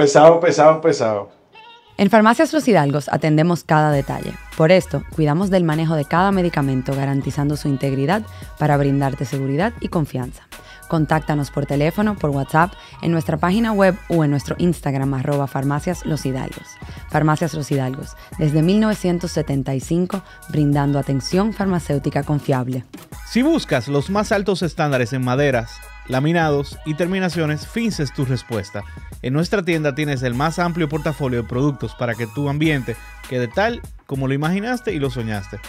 pesado, pesado, pesado. En Farmacias Los Hidalgos atendemos cada detalle. Por esto, cuidamos del manejo de cada medicamento garantizando su integridad para brindarte seguridad y confianza. Contáctanos por teléfono, por WhatsApp, en nuestra página web o en nuestro Instagram arroba Farmacias Los Hidalgos. Farmacias Los Hidalgos, desde 1975, brindando atención farmacéutica confiable. Si buscas los más altos estándares en maderas, laminados y terminaciones, Finces tu respuesta. En nuestra tienda tienes el más amplio portafolio de productos para que tu ambiente quede tal como lo imaginaste y lo soñaste.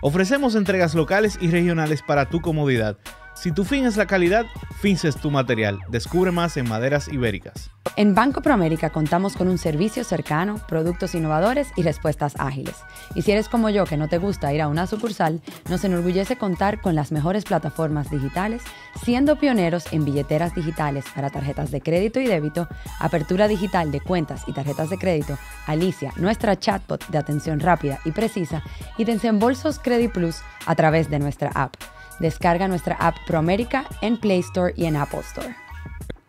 Ofrecemos entregas locales y regionales para tu comodidad. Si tu fin es la calidad, Finces tu material. Descubre más en Maderas Ibéricas. En Banco Proamérica contamos con un servicio cercano, productos innovadores y respuestas ágiles. Y si eres como yo que no te gusta ir a una sucursal, nos enorgullece contar con las mejores plataformas digitales, siendo pioneros en billeteras digitales para tarjetas de crédito y débito, apertura digital de cuentas y tarjetas de crédito, Alicia, nuestra chatbot de atención rápida y precisa, y desembolsos Credit Plus a través de nuestra app. Descarga nuestra app Promérica en Play Store y en Apple Store.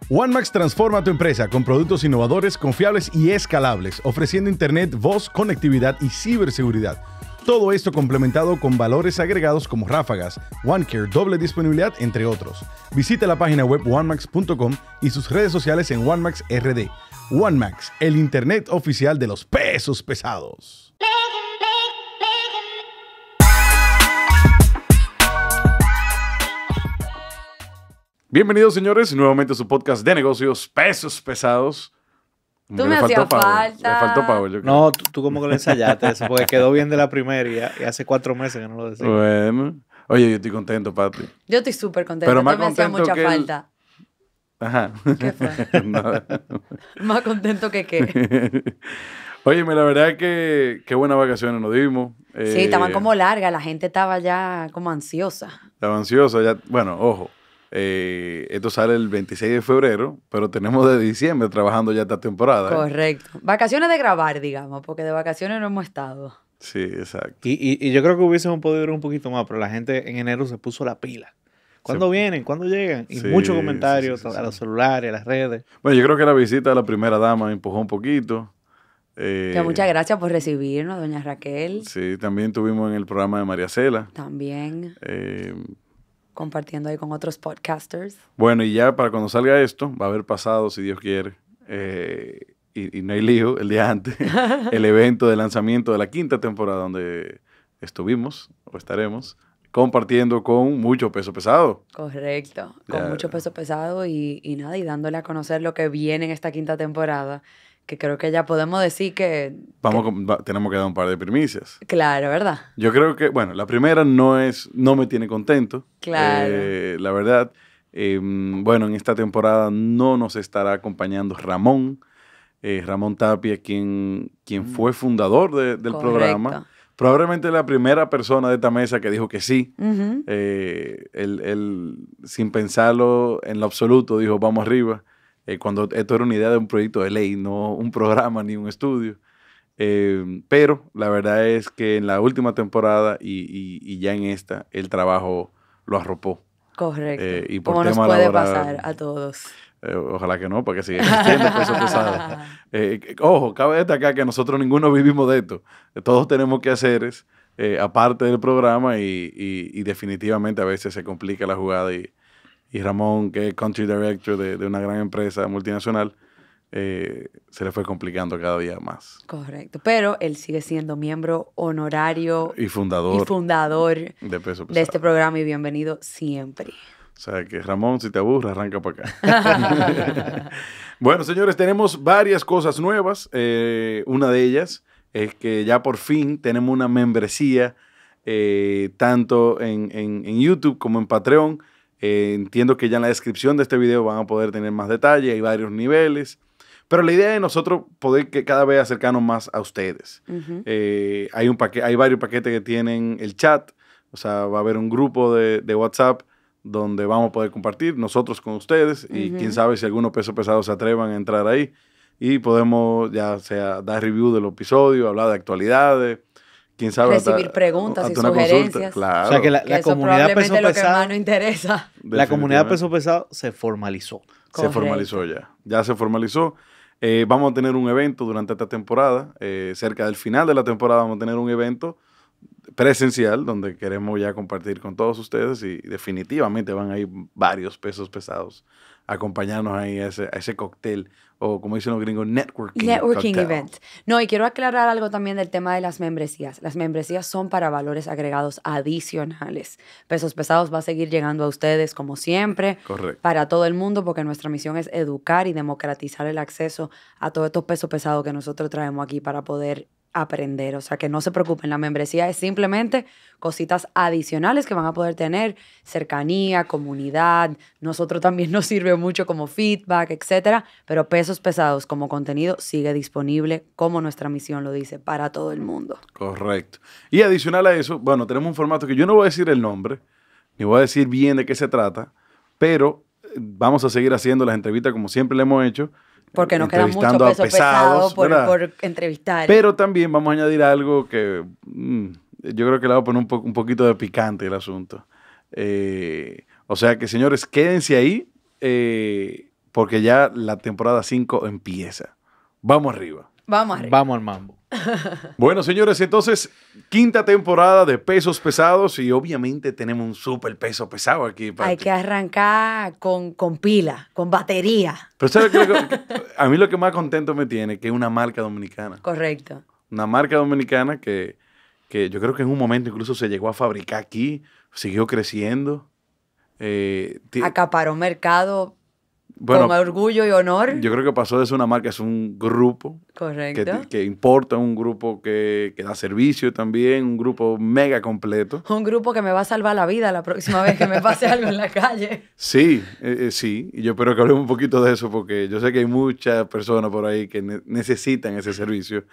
OneMax transforma tu empresa con productos innovadores, confiables y escalables, ofreciendo internet, voz, conectividad y ciberseguridad. Todo esto complementado con valores agregados como ráfagas, OneCare, doble disponibilidad, entre otros. Visita la página web onemax.com y sus redes sociales en OneMax RD. OneMax, el internet oficial de los pesos pesados. Bienvenidos, señores, nuevamente a su podcast de negocios pesos pesados. Tú me, hacías falta. Me faltó Pablo. No, tú, como que lo ensayaste eso, porque quedó bien de la primera y, hace cuatro meses que no lo decía. Bueno. Oye, yo estoy contento, Pati. Yo estoy súper contento. Pero más me hacía mucha falta. Ajá. ¿Qué fue? más contento que qué. Oye, la verdad que qué buenas vacaciones nos dimos. sí, estaban eh, como largas, la gente estaba ya como ansiosa. Estaba ansiosa, ya, bueno, ojo, eh, esto sale el 26 de febrero, pero tenemos de diciembre trabajando ya esta temporada. ¿eh? Correcto. Vacaciones de grabar, digamos, porque de vacaciones no hemos estado. Sí, exacto. Y, y, yo creo que hubiésemos podido ir un poquito más, pero la gente en enero se puso la pila. ¿Cuándo vienen? ¿Cuándo llegan? Y muchos comentarios a los celulares, a las redes. Bueno, yo creo que la visita de la primera dama empujó un poquito. Eh, muchas gracias por recibirnos, doña Raquel. Sí, también tuvimos en el programa de María Cela. También compartiendo ahí con otros podcasters. Bueno, y ya para cuando salga esto, va a haber pasado, si Dios quiere, eh, y, y, no hay lío, el día antes, el evento de lanzamiento de la quinta temporada donde estuvimos o estaremos compartiendo con mucho peso pesado. Correcto, con mucho peso pesado y, y nada, y dándole a conocer lo que viene en esta quinta temporada que creo que ya podemos decir que... Vamos, tenemos que dar un par de primicias. Claro, ¿verdad? Yo creo que, bueno, la primera no es, no me tiene contento. Claro. Eh, la verdad, em, bueno, en esta temporada no nos estará acompañando Ramón, eh, Ramón Tapia, quien, quien fue mm. fundador del programa. Probablemente la primera persona de esta mesa que dijo que sí. Eh, él, sin pensarlo en lo absoluto, dijo, vamos arriba. Eh, cuando esto era una idea de un proyecto de ley, no un programa ni un estudio. Em, pero la verdad es que en la última temporada y, y, ya en esta, el trabajo lo arropó. Correcto. Eh, y por Como nos puede pasar a todos. Eh, ojalá que no, porque si siga peso pesado. ojo, cabe destacar que nosotros ninguno vivimos de esto. Todos tenemos que hacer es, aparte del programa y, y, definitivamente a veces se complica la jugada y, y Ramón, que es country director de, una gran empresa multinacional, eh, se le fue complicando cada día más. Correcto, pero él sigue siendo miembro honorario y fundador, fundador de, este programa y bienvenido siempre. O sea que Ramón, si te aburre, arranca para acá. bueno, señores, tenemos varias cosas nuevas. Eh, una de ellas es que ya por fin tenemos una membresía eh, tanto en, en YouTube como en Patreon eh, entiendo que ya en la descripción de este video van a poder tener más detalle, hay varios niveles. Pero la idea es nosotros poder que cada vez acercarnos más a ustedes. Eh, hay, un hay varios paquetes que tienen el chat, o sea, va a haber un grupo de, WhatsApp donde vamos a poder compartir nosotros con ustedes y quién sabe si algunos pesos pesados se atrevan a entrar ahí y podemos ya sea dar review del episodio, hablar de actualidades, Recibir preguntas y sugerencias. Claro. O sea, que la, comunidad peso lo Que más no interesa. La comunidad peso pesado se formalizó. Se formalizó ya. Ya se formalizó. Eh, vamos a tener un evento durante esta temporada. Eh, cerca del final de la temporada vamos a tener un evento presencial donde queremos ya compartir con todos ustedes y definitivamente van a ir varios pesos pesados a acompañarnos ahí a ese cóctel o como dicen los gringos, networking. Networking event. No, y quiero aclarar algo también del tema de las membresías. Las membresías son para valores agregados adicionales. Pesos pesados va a seguir llegando a ustedes como siempre. Correcto. Para todo el mundo, porque nuestra misión es educar y democratizar el acceso a todos estos pesos pesados que nosotros traemos aquí para poder aprender. O sea, que no se preocupen, la membresía es simplemente cositas adicionales que van a poder tener, cercanía, comunidad, nosotros también nos sirve mucho como feedback, etcétera, pero pesos pesados como contenido sigue disponible, como nuestra misión lo dice, para todo el mundo. Correcto. Y adicional a eso, bueno, tenemos un formato que yo no voy a decir el nombre, ni voy a decir bien de qué se trata, pero eh, vamos a seguir haciendo las entrevistas como siempre le hemos hecho porque nos quedan muchos pesados, por, entrevistar. Pero también vamos a añadir algo que mm, yo creo que le va a poner un, un poquito de picante el asunto. Eh, o sea que, señores, quédense ahí eh, porque ya la temporada 5 empieza. Vamos arriba. Vamos Vamos al mambo. bueno, señores, entonces, quinta temporada de pesos pesados y obviamente tenemos un super peso pesado aquí. Hay que arrancar con, con pila, con batería. Pero A mí lo que más contento me tiene que es una marca dominicana. Correcto. Una marca dominicana que, yo creo que en un momento incluso se llegó a fabricar aquí, siguió creciendo. Eh, Acaparó mercado con orgullo y honor. Yo creo que pasó de ser una marca, es un grupo. Correcto. Que, importa, un grupo que, da servicio también, un grupo mega completo. Un grupo que me va a salvar la vida la próxima vez que me pase algo en la calle. Sí, eh, eh, sí. Y yo espero que hablemos un poquito de eso porque yo sé que hay muchas personas por ahí que necesitan ese servicio.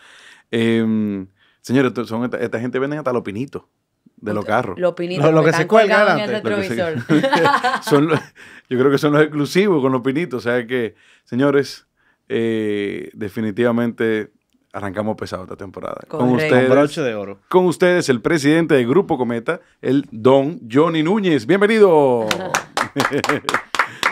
Em, señores, son esta, gente venden hasta los pinitos de los carros. Los pinitos. Lo, que, se cuelga adelante. En el retrovisor. yo creo que son los exclusivos con los pinitos. O sea que, señores, eh, definitivamente arrancamos pesado esta temporada. Con ustedes. de oro. Con ustedes, el presidente del Grupo Cometa, el don Johnny Núñez. Bienvenido.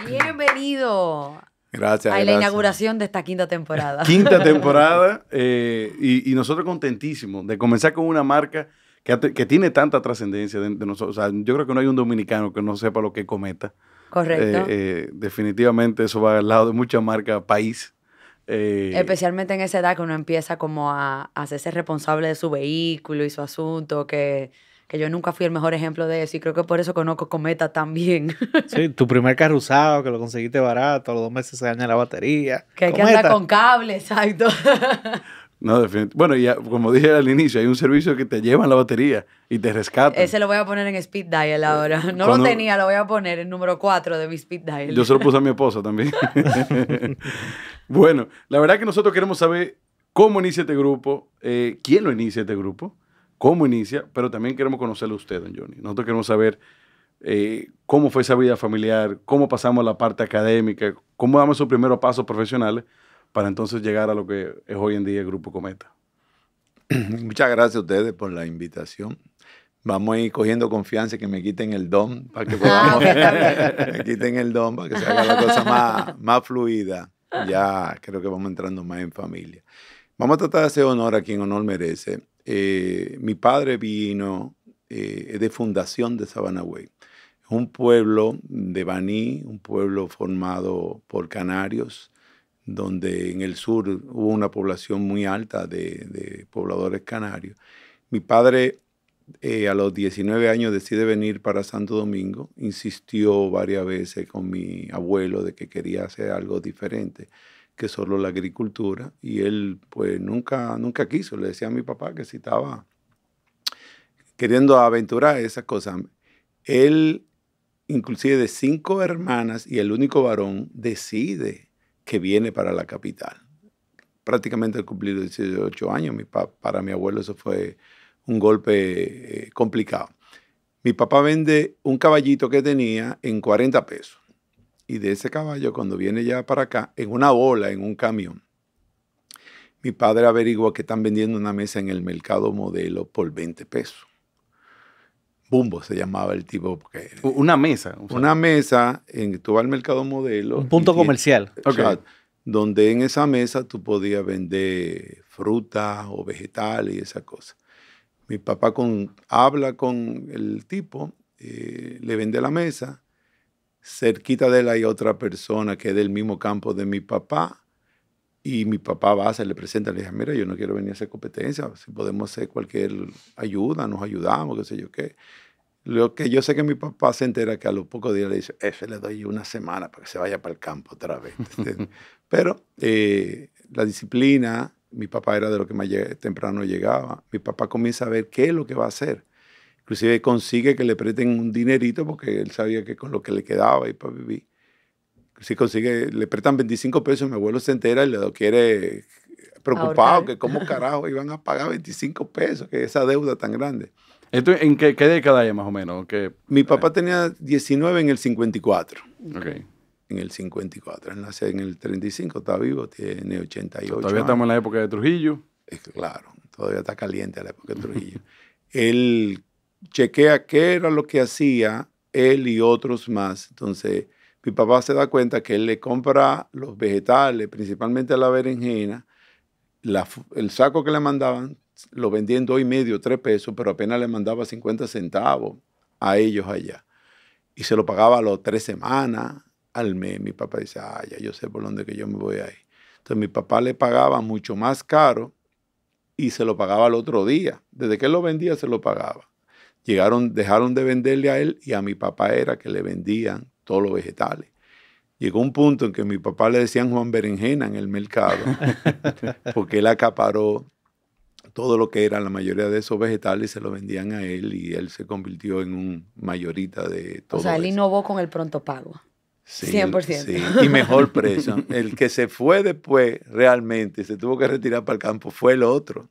Bienvenido. Gracias. A la inauguración de esta quinta temporada. Quinta temporada. Eh, y nosotros contentísimos de comenzar con una marca que, tiene tanta trascendencia de, nosotros. O sea, yo creo que no hay un dominicano que no sepa lo que Cometa. Correcto. Eh, eh, definitivamente eso va al lado de mucha marca país. Eh, Especialmente en esa edad que uno empieza como a, hacerse responsable de su vehículo y su asunto, que, que, yo nunca fui el mejor ejemplo de eso y creo que por eso conozco Cometa también. Sí, tu primer carro usado, que lo conseguiste barato, a los dos meses se daña la batería. Que hay que andar con cable, exacto. No, definitivamente. Bueno, ya, como dije al inicio, hay un servicio que te lleva a la batería y te rescata. Ese lo voy a poner en Speed Dial ahora. No lo tenía, lo voy a poner en número 4 de mi Speed Dial. Yo se lo puse a mi esposa también. bueno, la verdad que nosotros queremos saber cómo inicia este grupo, eh, quién lo inicia este grupo, cómo inicia, pero también queremos conocerlo a usted, don Johnny. Nosotros queremos saber eh, cómo fue esa vida familiar, cómo pasamos la parte académica, cómo damos esos primeros pasos profesionales para entonces llegar a lo que es hoy en día el Grupo Cometa. Muchas gracias a ustedes por la invitación. Vamos a ir cogiendo confianza y que me quiten el don para que podamos. Ah, me quiten el don para que se haga la cosa más, más fluida. Ya creo que vamos entrando más en familia. Vamos a tratar de hacer honor a quien honor merece. Eh, mi padre vino eh, de fundación de Sabana Way. un pueblo de Baní, un pueblo formado por canarios, donde en el sur hubo una población muy alta de, pobladores canarios. Mi padre eh, a los 19 años decide venir para Santo Domingo, insistió varias veces con mi abuelo de que quería hacer algo diferente que solo la agricultura y él pues nunca nunca quiso, le decía a mi papá que si estaba queriendo aventurar esas cosas. Él inclusive de cinco hermanas y el único varón decide que viene para la capital. Prácticamente al cumplir los 18 años, para mi abuelo eso fue un golpe eh, complicado. Mi papá vende un caballito que tenía en 40 pesos. Y de ese caballo, cuando viene ya para acá, en una bola, en un camión, mi padre averigua que están vendiendo una mesa en el mercado modelo por 20 pesos. Bumbo se llamaba el tipo. una mesa. Una mesa en tú al mercado modelo. Un punto comercial. donde en esa mesa tú podías vender fruta o vegetales y esa cosa. Mi papá con, habla con el tipo, eh, le vende la mesa. Cerquita de él hay otra persona que es del mismo campo de mi papá y mi papá va, se le presenta, le dice, mira, yo no quiero venir a hacer competencia, si podemos hacer cualquier ayuda, nos ayudamos, qué sé yo qué. Lo que yo sé que mi papá se entera que a los pocos días le dice, ese le doy una semana para que se vaya para el campo otra vez. Este, pero eh, la disciplina, mi papá era de lo que más temprano llegaba, mi papá comienza a ver qué es lo que va a hacer. Inclusive consigue que le preten un dinerito porque él sabía que con lo que le quedaba y para vivir si consigue, le prestan 25 pesos, mi abuelo se entera y le quiere preocupado, que cómo carajo iban a pagar 25 pesos, que esa deuda tan grande. ¿Esto en qué, década ya más o menos? mi papá tenía 19 en el 54. En el 54, él nace en el 35, está vivo, tiene 88. Todavía estamos en la época de Trujillo. Es, claro, todavía está caliente la época de Trujillo. él chequea qué era lo que hacía él y otros más. Entonces, mi papá se da cuenta que él le compra los vegetales, principalmente la berenjena, el saco que le mandaban lo vendía en dos y medio, tres pesos, pero apenas le mandaba 50 centavos a ellos allá. Y se lo pagaba a los tres semanas, al mes. Mi papá dice, ah, ya yo sé por dónde que yo me voy ahí. Entonces mi papá le pagaba mucho más caro y se lo pagaba al otro día. Desde que él lo vendía, se lo pagaba. Llegaron, dejaron de venderle a él y a mi papá era que le vendían todos los vegetales. Llegó un punto en que mi papá le decían Juan Berenjena en el mercado, porque él acaparó todo lo que era la mayoría de esos vegetales se lo vendían a él y él se convirtió en un mayorita de todo. O sea, él innovó con el pronto pago. Sí, 100%. Sí, y mejor precio. El que se fue después realmente, se tuvo que retirar para el campo, fue el otro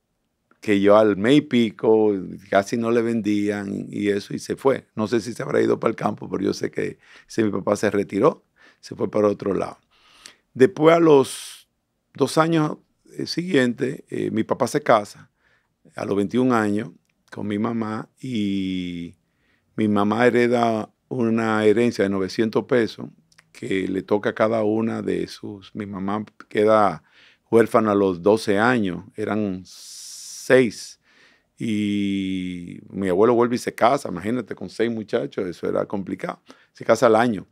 que yo al mes y pico casi no le vendían y eso y se fue. No sé si se habrá ido para el campo, pero yo sé que si mi papá se retiró, se fue para otro lado. Después a los dos años eh, siguientes, eh, mi papá se casa a los 21 años con mi mamá y mi mamá hereda una herencia de 900 pesos que le toca a cada una de sus. Mi mamá queda huérfana a los 12 años, eran seis. Y mi abuelo vuelve y se casa, imagínate, con seis muchachos, eso era complicado. Se casa al año.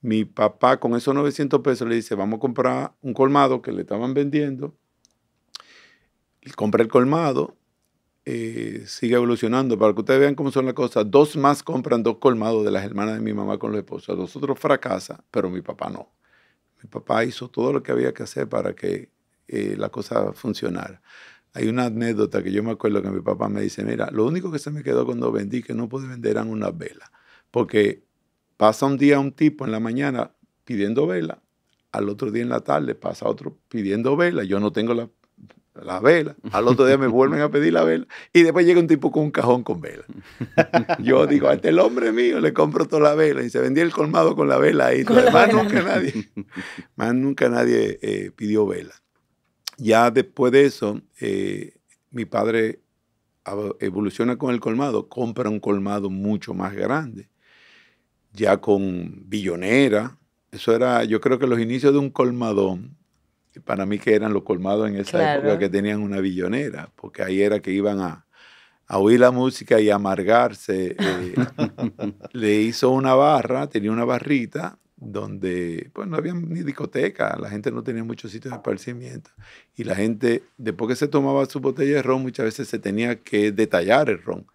Mi papá con esos 900 pesos le dice, vamos a comprar un colmado que le estaban vendiendo. compra el colmado, eh, sigue evolucionando. Para que ustedes vean cómo son las cosas, dos más compran dos colmados de las hermanas de mi mamá con los esposos. Los otros fracasan, pero mi papá no. Mi papá hizo todo lo que había que hacer para que eh, la cosa funcionara. Hay una anécdota que yo me acuerdo que mi papá me dice, mira, lo único que se me quedó cuando vendí que no pude vender eran unas velas, porque pasa un día un tipo en la mañana pidiendo vela, al otro día en la tarde pasa otro pidiendo vela, yo no tengo la, la vela, al otro día me vuelven a pedir la vela y después llega un tipo con un cajón con vela. Yo digo, este el hombre mío, le compro toda la vela y se vendía el colmado con la vela ahí. Más nunca nadie, más nunca nadie eh, pidió vela ya después de eso, eh, mi padre evoluciona con el colmado, compra un colmado mucho más grande, ya con billonera. Eso era, yo creo que los inicios de un colmadón, para mí que eran los colmados en esa época que tenían una billonera, porque ahí era que iban a, oír la música y amargarse. Eh, le hizo una barra, tenía una barrita donde pues, no había ni discoteca, la gente no tenía muchos sitios de esparcimiento y la gente, después que se tomaba su botella de ron, muchas veces se tenía que detallar el ron.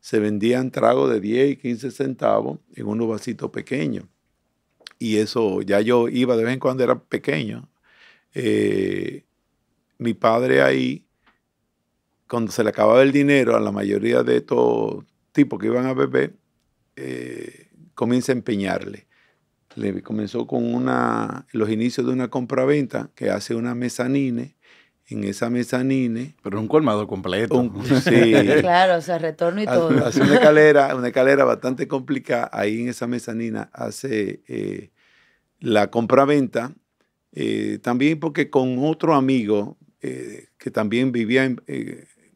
Se vendían tragos de 10 y 15 centavos en unos vasitos pequeños. Y eso ya yo iba de vez en cuando, era pequeño. Eh, mi padre ahí, cuando se le acababa el dinero a la mayoría de estos tipos que iban a beber, eh, comienza a empeñarle comenzó con una, los inicios de una compraventa que hace una mezanine. En esa mezanine. Pero un colmado completo. sí. claro, o sea, retorno y todo. Hace una escalera, una escalera bastante complicada. Ahí en esa mezanina hace eh, la compraventa. venta eh, también porque con otro amigo eh, que también vivía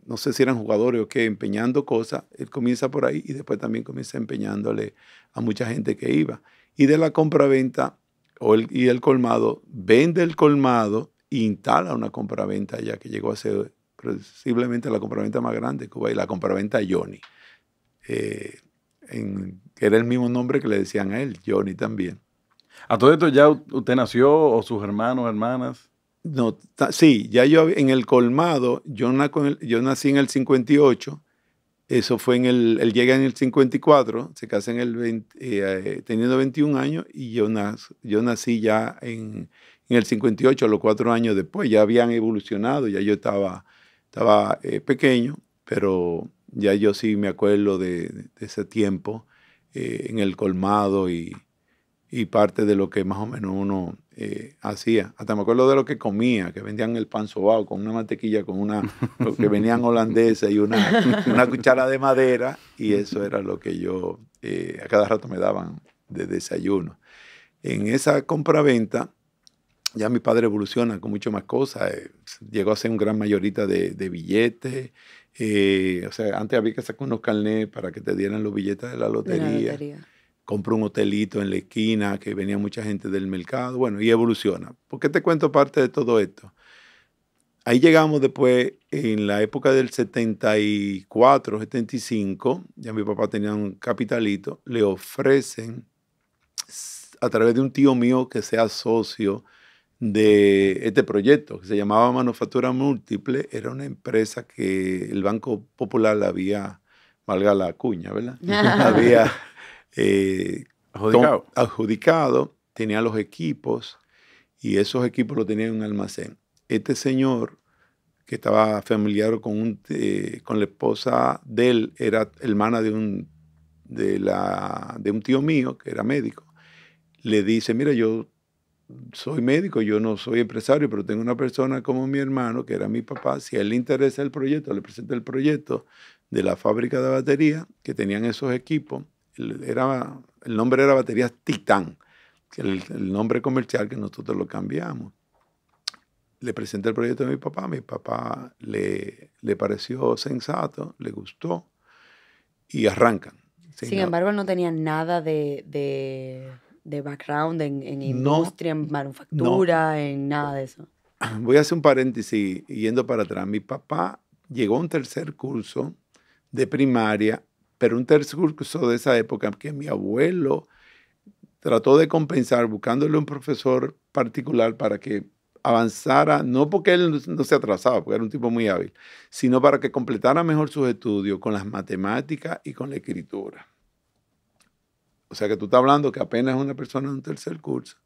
no sé si eran jugadores o qué, empeñando cosas. Él comienza por ahí y después también comienza empeñándole a mucha gente que iba y de la compraventa y el colmado, vende el colmado e instala una compraventa ya que llegó a ser posiblemente la compraventa más grande de Cuba y la compraventa Johnny, eh, era el mismo nombre que le decían a él, Johnny también. ¿A todo esto ya usted nació o sus hermanos, hermanas? No, sí, ya yo en el colmado, yo, nací en el 58, eso fue en el, él llega en el 54, se casa en el eh, teniendo 21 años y yo, nací, yo nací ya en, en, el 58, a los cuatro años después, ya habían evolucionado, ya yo estaba, estaba eh, pequeño, pero ya yo sí me acuerdo de, ese tiempo eh, en el colmado y, y parte de lo que más o menos uno eh, hacía. Hasta me acuerdo de lo que comía, que vendían el pan sobao con una mantequilla, con una, que venían holandesa y una, una cuchara de madera, y eso era lo que yo eh, a cada rato me daban de desayuno. En esa compraventa, ya mi padre evoluciona con mucho más cosas. Eh, llegó a ser un gran mayorita de, billetes. o sea, antes había que sacar unos carnets para que te dieran los billetes De la lotería. Compró un hotelito en la esquina, que venía mucha gente del mercado, bueno, y evoluciona. ¿Por qué te cuento parte de todo esto? Ahí llegamos después, en la época del 74, 75, ya mi papá tenía un capitalito, le ofrecen a través de un tío mío que sea socio de este proyecto, que se llamaba Manufactura Múltiple, era una empresa que el Banco Popular la había, valga la cuña, ¿verdad? había eh, adjudicado. tenía los equipos y esos equipos lo tenía en un almacén. Este señor que estaba familiar eh, con, la esposa de él, era hermana de un, de, de un tío mío que era médico, le dice, mira, yo soy médico, yo no soy empresario, pero tengo una persona como mi hermano, que era mi papá, si a él le interesa el proyecto, le presento el proyecto de la fábrica de batería que tenían esos equipos era, el nombre era baterías Titán, el, nombre comercial que nosotros lo cambiamos. Le presenté el proyecto a mi papá, mi papá le, pareció sensato, le gustó y arrancan. Sin, embargo, no tenía nada de, background en, industria, en manufactura, en nada de eso. Voy a hacer un paréntesis yendo para atrás. Mi papá llegó a un tercer curso de primaria pero un tercer curso de esa época que mi abuelo trató de compensar buscándole un profesor particular para que avanzara, no porque él no se atrasaba, porque era un tipo muy hábil, sino para que completara mejor sus estudios con las matemáticas y con la escritura. O sea que tú estás hablando que apenas es una persona en un tercer curso,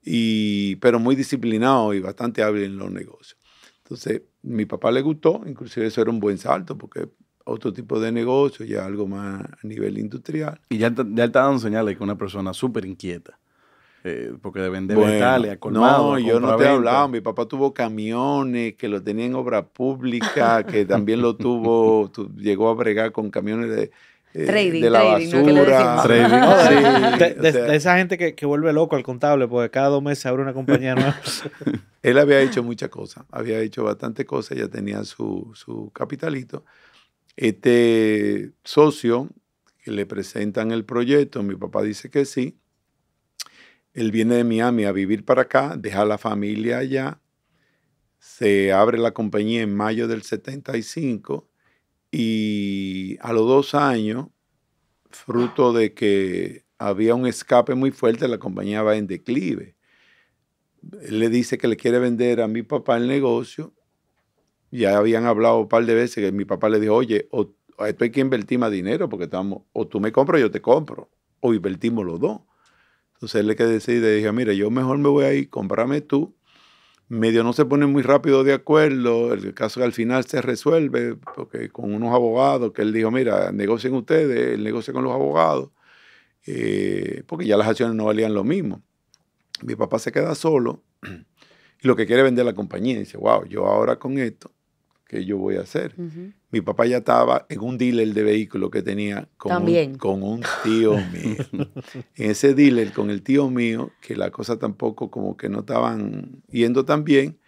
y, pero muy disciplinado y bastante hábil en los negocios. Entonces, mi papá le gustó, inclusive eso era un buen salto, porque otro tipo de negocio, ya algo más a nivel industrial. Y ya, ya está dando señales que una persona súper inquieta. Eh, porque de vender metales, a colmado, No, yo no te he hablado. Mi papá tuvo camiones que lo tenía en obra pública, que también lo tuvo, llegó a bregar con camiones de, eh, trading, de la trading, basura. de, esa gente que, vuelve loco al contable, porque cada dos meses abre una compañía nueva. Él había hecho muchas cosas, había hecho bastantes cosas, ya tenía su, su capitalito. Este socio que le presentan el proyecto, mi papá dice que sí. Él viene de Miami a vivir para acá, deja la familia allá. Se abre la compañía en mayo del 75 y a los dos años, fruto de que había un escape muy fuerte, la compañía va en declive. Él le dice que le quiere vender a mi papá el negocio ya habían hablado un par de veces que mi papá le dijo, oye, o, esto hay que invertir más dinero porque estamos, o tú me compras, yo te compro, o invertimos los dos. Entonces él le que le dije, mira, yo mejor me voy a ir, tú. Medio no se pone muy rápido de acuerdo, el caso al final se resuelve porque con unos abogados que él dijo, mira, negocien ustedes, el negocio con los abogados, eh, porque ya las acciones no valían lo mismo. Mi papá se queda solo y lo que quiere vender la compañía. dice, wow, yo ahora con esto que yo voy a hacer. Mi papá ya estaba en un dealer de vehículos que tenía con, Un, tío mío. en ese dealer con el tío mío, que la cosa tampoco como que no estaban yendo tan bien,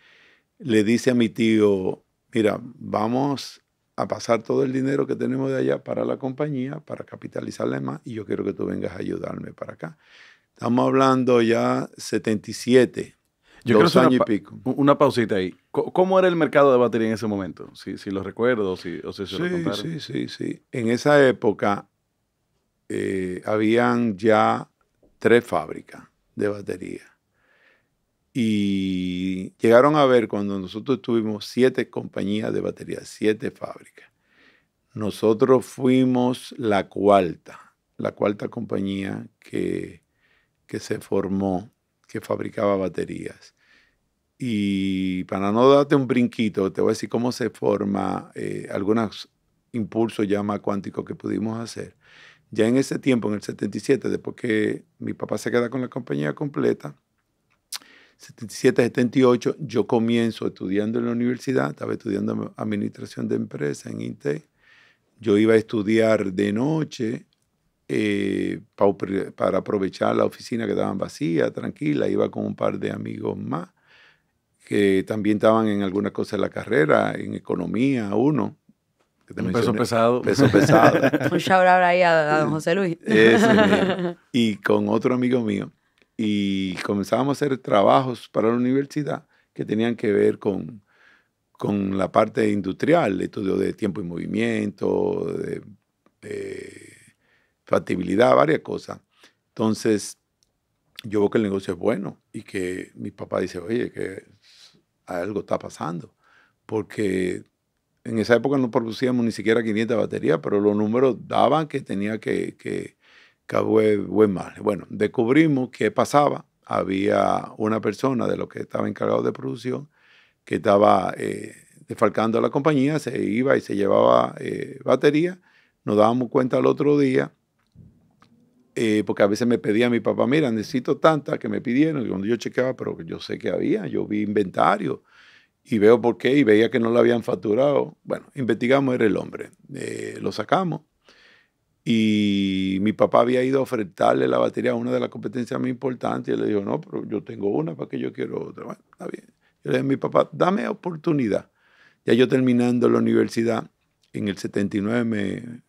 le dice a mi tío, mira, vamos a pasar todo el dinero que tenemos de allá para la compañía, para capitalizarle más, y yo quiero que tú vengas a ayudarme para acá. Estamos hablando ya 77, yo dos años y pico. Una pausita ahí. ¿Cómo era el mercado de batería en ese momento? Si, si lo recuerdo, o si se lo contaron. Sí, sí, sí. En esa época eh, habían ya tres fábricas de batería. Y llegaron a ver cuando nosotros tuvimos siete compañías de batería, siete fábricas. Nosotros fuimos la cuarta, la cuarta compañía que, que se formó, que fabricaba baterías. Y para no darte un brinquito, te voy a decir cómo se forma eh, algunos impulsos ya más cuánticos que pudimos hacer. Ya en ese tiempo, en el 77, después que mi papá se queda con la compañía completa, 77, 78, yo comienzo estudiando en la universidad, estaba estudiando administración de empresa en INTE. Yo iba a estudiar de noche eh, para, para aprovechar la oficina que estaban vacía, tranquila, iba con un par de amigos más que también estaban en alguna cosa de la carrera, en economía, uno. un peso pesado. Peso pesado. un shout out ahí a, don José Luis. Y con otro amigo mío. Y comenzábamos a hacer trabajos para la universidad que tenían que ver con, con la parte industrial, estudio de tiempo y movimiento, de, de factibilidad, varias cosas. Entonces, yo veo que el negocio es bueno y que mi papá dice, oye, que algo está pasando. Porque en esa época no producíamos ni siquiera 500 baterías, pero los números daban que tenía que, que, buen mal Bueno, descubrimos qué pasaba. Había una persona de lo que estaba encargado de producción que estaba eh, desfalcando a la compañía, se iba y se llevaba eh, batería. Nos dábamos cuenta al otro día eh, porque a veces me pedía a mi papá, mira, necesito tantas que me pidieron, y cuando yo chequeaba, pero yo sé que había, yo vi inventario y veo por qué y veía que no lo habían facturado. Bueno, investigamos, era el hombre, eh, lo sacamos y mi papá había ido a ofertarle la batería a una de las competencias más importantes y le dijo, no, pero yo tengo una, ¿para qué yo quiero otra? Bueno, está bien. Yo le dije a mi papá, dame oportunidad. Ya yo terminando la universidad, en el 79 me,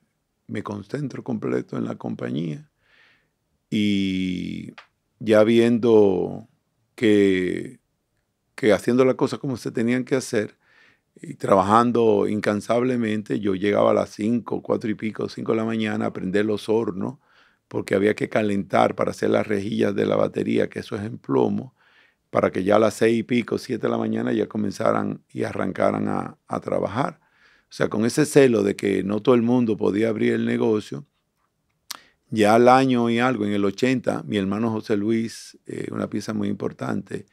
me concentro completo en la compañía y ya viendo que, que haciendo las cosas como se tenían que hacer y trabajando incansablemente, yo llegaba a las 5, 4 y pico, 5 de la mañana a prender los hornos porque había que calentar para hacer las rejillas de la batería, que eso es en plomo, para que ya a las 6 y pico, 7 de la mañana ya comenzaran y arrancaran a, a trabajar. O sea, con ese celo de que no todo el mundo podía abrir el negocio, ya al año y algo, en el 80, mi hermano José Luis, eh, una pieza muy importante,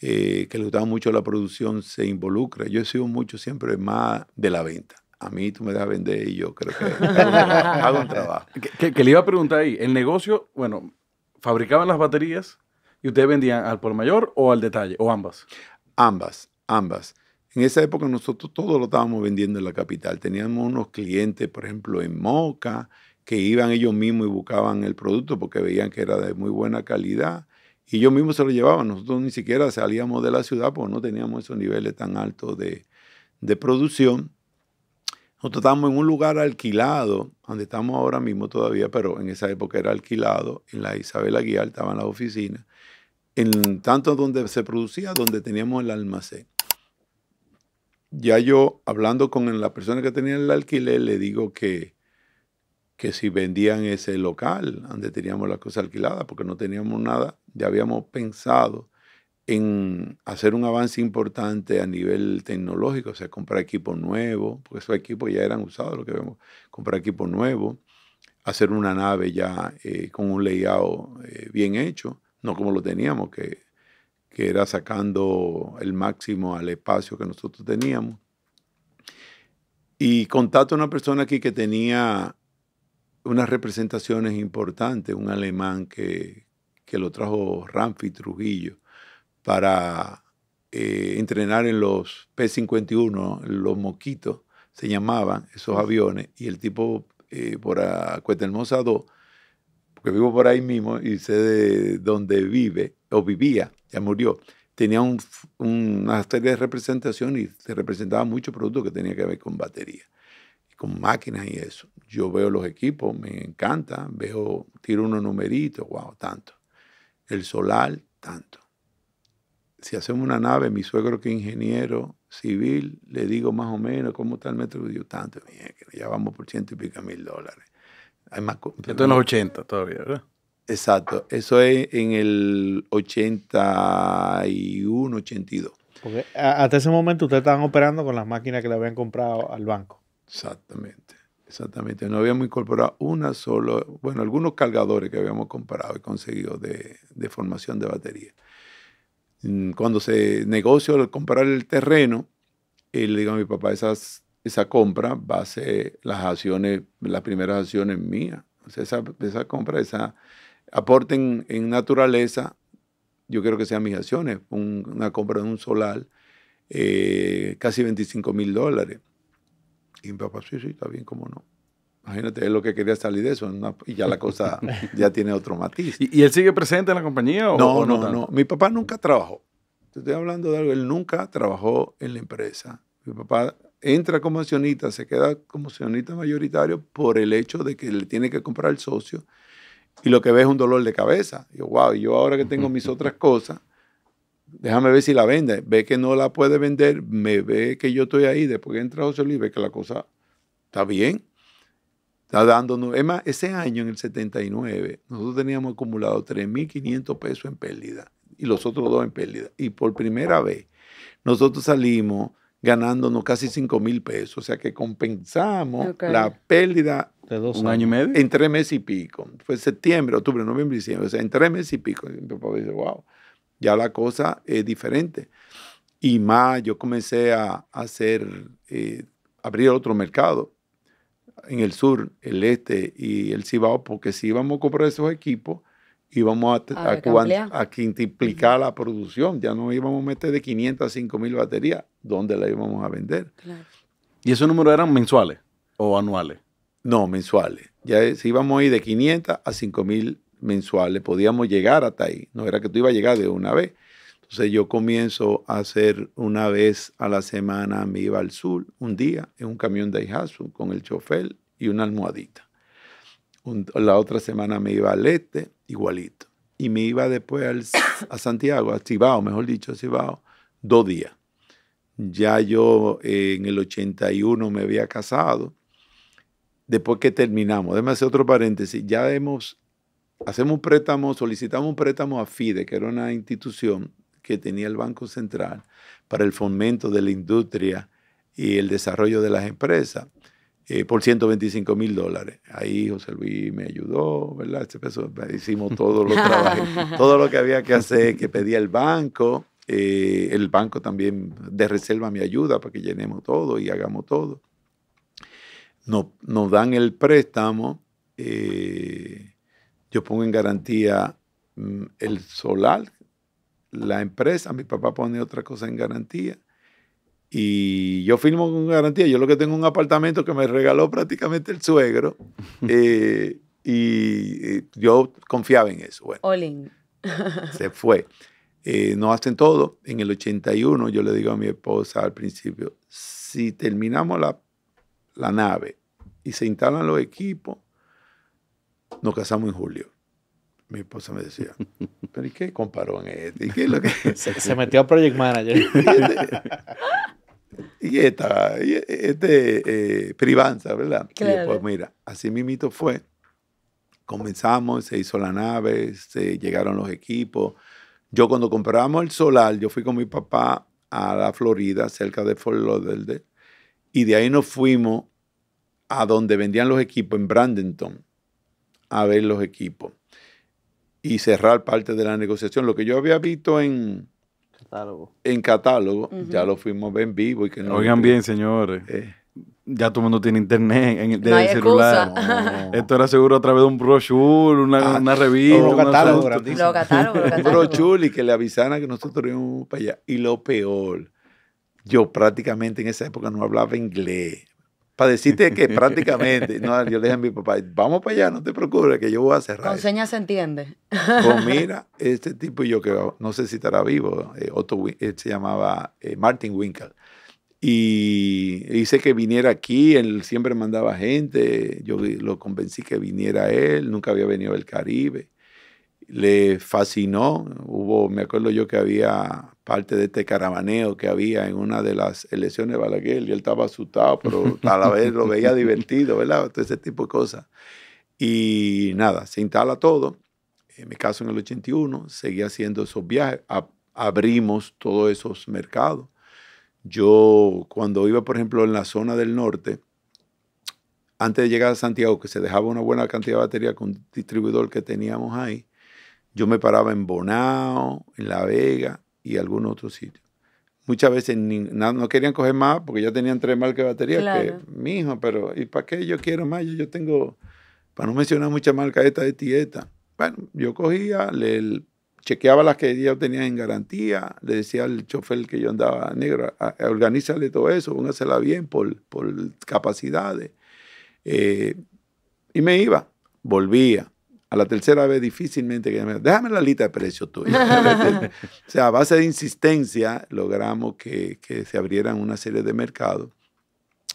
eh, que le gustaba mucho la producción, se involucra. Yo he sido mucho siempre más de la venta. A mí tú me das a vender y yo creo que hago un trabajo. Que, le iba a preguntar ahí, el negocio, bueno, fabricaban las baterías y ustedes vendían al por mayor o al detalle, o ambas. Ambas, ambas. En esa época nosotros todo lo estábamos vendiendo en la capital. Teníamos unos clientes, por ejemplo, en Moca, que iban ellos mismos y buscaban el producto porque veían que era de muy buena calidad y ellos mismos se lo llevaban. Nosotros ni siquiera salíamos de la ciudad porque no teníamos esos niveles tan altos de, producción. Nosotros estábamos en un lugar alquilado, donde estamos ahora mismo todavía, pero en esa época era alquilado, en la Isabel Aguilar estaban las oficinas, en tanto donde se producía, donde teníamos el almacén. Ya yo, hablando con la persona que tenía el alquiler, le digo que que si vendían ese local donde teníamos las cosas alquiladas, porque no teníamos nada, ya habíamos pensado en hacer un avance importante a nivel tecnológico, o sea, comprar equipo nuevos, porque esos equipos ya eran usados, lo que vemos, comprar equipo nuevo, hacer una nave ya eh, con un layout eh, bien hecho, no como lo teníamos, que, que era sacando el máximo al espacio que nosotros teníamos. Y contacto a una persona aquí que tenía unas representaciones importantes, un alemán que, lo trajo Ramfi Trujillo para eh, entrenar en los P-51, los moquitos se llamaban esos aviones, y el tipo eh, por Hermosa 2, porque vivo por ahí mismo y sé de dónde vive, o vivía, ya murió, tenía un, una serie de representación y se representaba muchos productos que tenía que ver con batería, con máquinas y eso. Yo veo los equipos, me encanta, veo, tiro unos numeritos, wow, tanto. El solar, tanto. Si hacemos una nave, mi suegro que es ingeniero civil, le digo más o menos cómo está el metro yo tanto, ya vamos por ciento y pica mil dólares. Hay más, Esto en los 80 todavía, ¿verdad? Exacto, eso es en el 81, 82. Porque hasta ese momento ustedes estaban operando con las máquinas que le habían comprado al banco. Exactamente. Exactamente, no habíamos incorporado una sola, bueno, algunos cargadores que habíamos comprado y conseguido de, formación de batería. Mm, cuando se negoció al comprar el terreno, él eh, le digo a mi papá, esa compra va a ser las acciones, las primeras acciones mías. O sea, esa, compra, esa aporte en, naturaleza, yo quiero que sean mis acciones, una compra de un solar, eh, casi 25 mil dólares y mi papá, sí, sí, está bien, cómo no. Imagínate, es lo que quería salir de eso. y ya la cosa ya tiene otro matiz. ¿Y, él sigue presente en la compañía? no, no, no, Mi papá nunca trabajó. Te estoy hablando de algo. Él nunca trabajó en la empresa. Mi papá entra como accionista, se queda como accionista mayoritario por el hecho de que le tiene que comprar el socio. Y lo que ve es un dolor de cabeza. yo, wow, yo ahora que tengo mis otras cosas, déjame ver si la vende. Ve que no la puede vender, me ve que yo estoy ahí, después que entra José Luis, ve que la cosa está bien. Está dando, es más, ese año, en el 79, nosotros teníamos acumulado 3.500 pesos en pérdida y los otros dos en pérdida. Y por primera vez, nosotros salimos ganándonos casi 5.000 mil pesos. O sea que compensamos la pérdida. De Un año medio. En tres meses y pico. Fue septiembre, octubre, noviembre, diciembre. O sea, en tres meses y pico. Y mi papá dice, wow ya la cosa es diferente. Y más, yo comencé a, hacer, eh, abrir otro mercado en el sur, el este y el Cibao, porque si íbamos a comprar esos equipos, íbamos a, a, la producción, ya no íbamos a meter de 500 a 5 mil baterías, ¿dónde las íbamos a vender? Claro. ¿Y esos números eran mensuales o anuales? No, mensuales. Ya si íbamos a ir de 500 a 5 mil mensuales, podíamos llegar hasta ahí. No era que tú ibas a llegar de una vez. Entonces yo comienzo a hacer una vez a la semana, me iba al sur un día en un camión de Ijazu con el chofer y una almohadita. la otra semana me iba al este, igualito. Y me iba después a Santiago, a Cibao, mejor dicho, a Cibao, dos días. Ya yo eh, en el 81 me había casado. Después que terminamos, además hacer otro paréntesis, ya hemos hacemos un préstamo, solicitamos un préstamo a FIDE, que era una institución que tenía el Banco Central para el fomento de la industria y el desarrollo de las empresas eh, por 125 mil dólares. Ahí José Luis me ayudó, ¿verdad? Este peso, eh, hicimos todo lo, todo lo que había que hacer, que pedía el banco. Eh, el banco también de reserva me ayuda para que llenemos todo y hagamos todo. Nos, dan el préstamo yo pongo en garantía mm, el solar, la empresa, mi papá pone otra cosa en garantía. Y yo firmo con garantía. Yo lo que tengo es un apartamento que me regaló prácticamente el suegro. Eh, y, yo confiaba en eso. Bueno, se fue. Eh, no hacen todo. En el 81 yo le digo a mi esposa al principio, si terminamos la, la nave y se instalan los equipos, nos casamos en julio. Mi esposa me decía, ¿pero qué comparó en este? Se, metió a Project Manager. Este, y, esta, este eh, privanza, ¿verdad? Claro. Y pues, mira, así mito fue. Comenzamos, se hizo la nave, se llegaron los equipos. Yo cuando compramos el solar, yo fui con mi papá a la Florida, cerca de Fort Lauderdale, y de ahí nos fuimos a donde vendían los equipos en Brandenton a ver los equipos y cerrar parte de la negociación. Lo que yo había visto en catálogo, ya lo fuimos a ver en vivo. Y que Oigan bien, señores. Eh. Ya todo el mundo tiene internet en el, no celular. Esto era seguro a través de un brochure, una, ah, revista. un catálogo, lo Un brochure y que le avisaran que nosotros íbamos para allá. Y lo peor, yo prácticamente en esa época no hablaba inglés para decirte que prácticamente, no, yo le dije a mi papá, vamos para allá, no te preocupes, que yo voy a cerrar. Con señas se entiende. Pues mira, este tipo, yo que no sé si estará vivo, él eh, eh, se llamaba eh, Martin Winkle. Y hice que viniera aquí, él siempre mandaba gente, yo lo convencí que viniera él, nunca había venido al Caribe. Le fascinó, hubo, me acuerdo yo que había parte de este caravaneo que había en una de las elecciones de Balaguer y él estaba asustado, pero a la vez lo veía divertido, ¿verdad? Todo ese tipo de cosas. Y nada, se instala todo. En mi caso, en el 81, seguía haciendo esos viajes. abrimos todos esos mercados. Yo, cuando iba, por ejemplo, en la zona del norte, antes de llegar a Santiago, que se dejaba una buena cantidad de batería con un distribuidor que teníamos ahí, yo me paraba en Bonao, en La Vega, y algún otro sitio. Muchas veces no, querían coger más porque ya tenían tres marcas de batería. Que, mijo, pero ¿y para qué yo quiero más? Yo, tengo, para no mencionar muchas marcas, esta, de y Bueno, yo cogía, le chequeaba las que ya tenían en garantía, le decía al chofer que yo andaba negro, organízale todo eso, póngasela bien por, por capacidades. Eh, y me iba, volvía a la tercera vez difícilmente que me déjame la lista de precios tuya. o sea, a base de insistencia logramos que, se abrieran una serie de mercados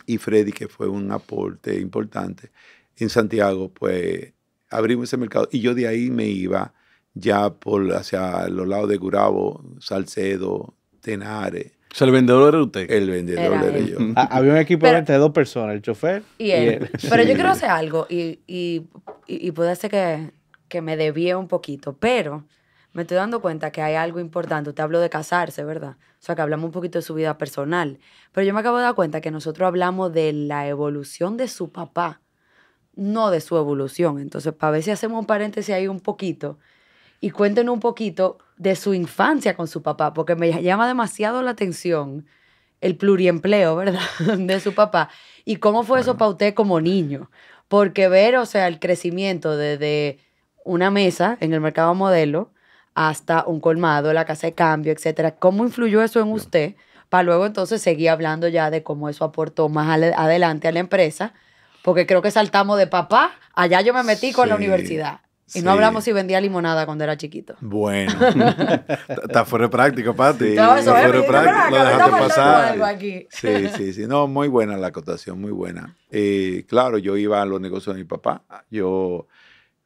y Freddy, que fue un aporte importante en Santiago, pues abrimos ese mercado y yo de ahí me iba ya por hacia los lados de Gurabo, Salcedo, Tenares, o el vendedor era usted. El vendedor era, yo. Ah, había un equipo de dos personas, el chofer y él. Pero yo quiero hacer algo y, puede ser que, que me debía un poquito, pero me estoy dando cuenta que hay algo importante. Usted habló de casarse, ¿verdad? O sea, que hablamos un poquito de su vida personal. Pero yo me acabo de dar cuenta que nosotros hablamos de la evolución de su papá, no de su evolución. Entonces, para ver si hacemos un paréntesis ahí un poquito y cuéntenos un poquito de su infancia con su papá, porque me llama demasiado la atención el pluriempleo, ¿verdad? de su papá. ¿Y cómo fue eso para usted como niño? Porque ver, o sea, el crecimiento desde una mesa en el mercado modelo hasta un colmado, la casa de cambio, etcétera, ¿cómo influyó eso en usted? Para luego entonces seguir hablando ya de cómo eso aportó más adelante a la empresa, porque creo que saltamos de papá, allá yo me metí con la universidad. Y no hablamos si vendía limonada cuando era chiquito. Bueno. Está fuera de práctica, Pati. No, fuera de práctica. Lo dejaste pasar. Sí, sí, sí. No, muy buena la acotación, muy buena. Eh, claro, yo iba a los negocios de mi papá. Yo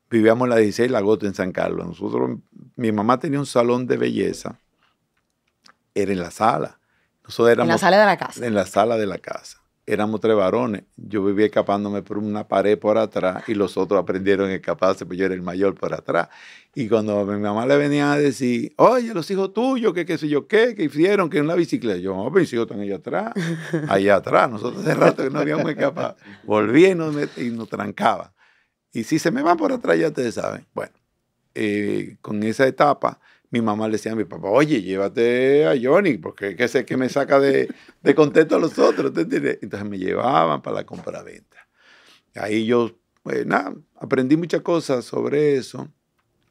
vivíamos en la 16 La Gota en San Carlos. Nosotros, mi mamá tenía un salón de belleza. Era en la sala. Nosotros éramos, en la sala de la casa. En la sala de la casa éramos tres varones. Yo vivía escapándome por una pared por atrás y los otros aprendieron a escaparse, pues yo era el mayor por atrás. Y cuando mi mamá le venía a decir, oye, los hijos tuyos, que qué sé yo qué, que hicieron, que en la bicicleta. Yo, oh, mis hijos están allá atrás, allá atrás. Nosotros hace rato que no habíamos escapado. Volví y nos, y nos trancaba. Y si se me van por atrás, ya ustedes saben. Bueno, eh, con esa etapa mi mamá le decía a mi papá, oye, llévate a Johnny, porque qué sé que me saca de, de contento a los otros. Entonces me llevaban para la compra-venta. Ahí yo, pues nada, aprendí muchas cosas sobre eso.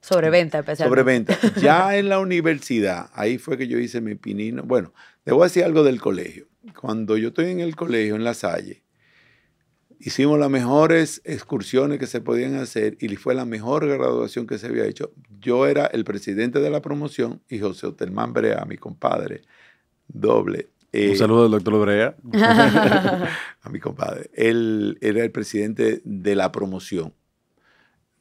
Sobre venta, especialmente. Sobre venta. Ya en la universidad, ahí fue que yo hice mi pinino. Bueno, debo decir algo del colegio. Cuando yo estoy en el colegio, en la Salle, Hicimos las mejores excursiones que se podían hacer y fue la mejor graduación que se había hecho. Yo era el presidente de la promoción y José Otelmán Brea, mi compadre, doble. Eh, Un saludo al doctor Brea. a mi compadre. Él era el presidente de la promoción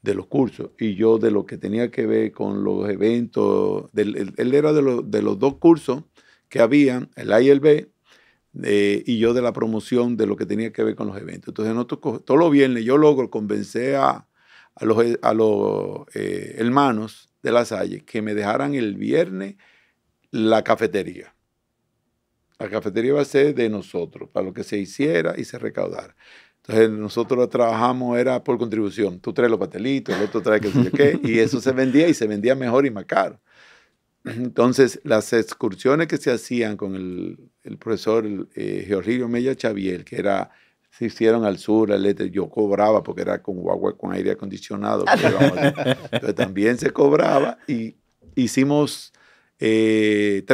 de los cursos y yo de lo que tenía que ver con los eventos. él, era de, de los dos cursos que habían, el A y el B, eh, y yo de la promoción de lo que tenía que ver con los eventos. Entonces, nosotros, todos los viernes yo logro convencer a, los, a los eh, eh, hermanos de la Salle que me dejaran el viernes la cafetería. La cafetería va a ser de nosotros, para lo que se hiciera y se recaudara. Entonces nosotros trabajamos, era por contribución. Tú traes los pastelitos, el otro trae que sé qué, y eso se vendía y se vendía mejor y más caro. Entonces, las excursiones que se hacían con el, profesor eh, Georgilio Mella Chaviel, que era, se hicieron al sur, al este, yo cobraba porque era con guagua con aire acondicionado, pero también se cobraba y hicimos eh,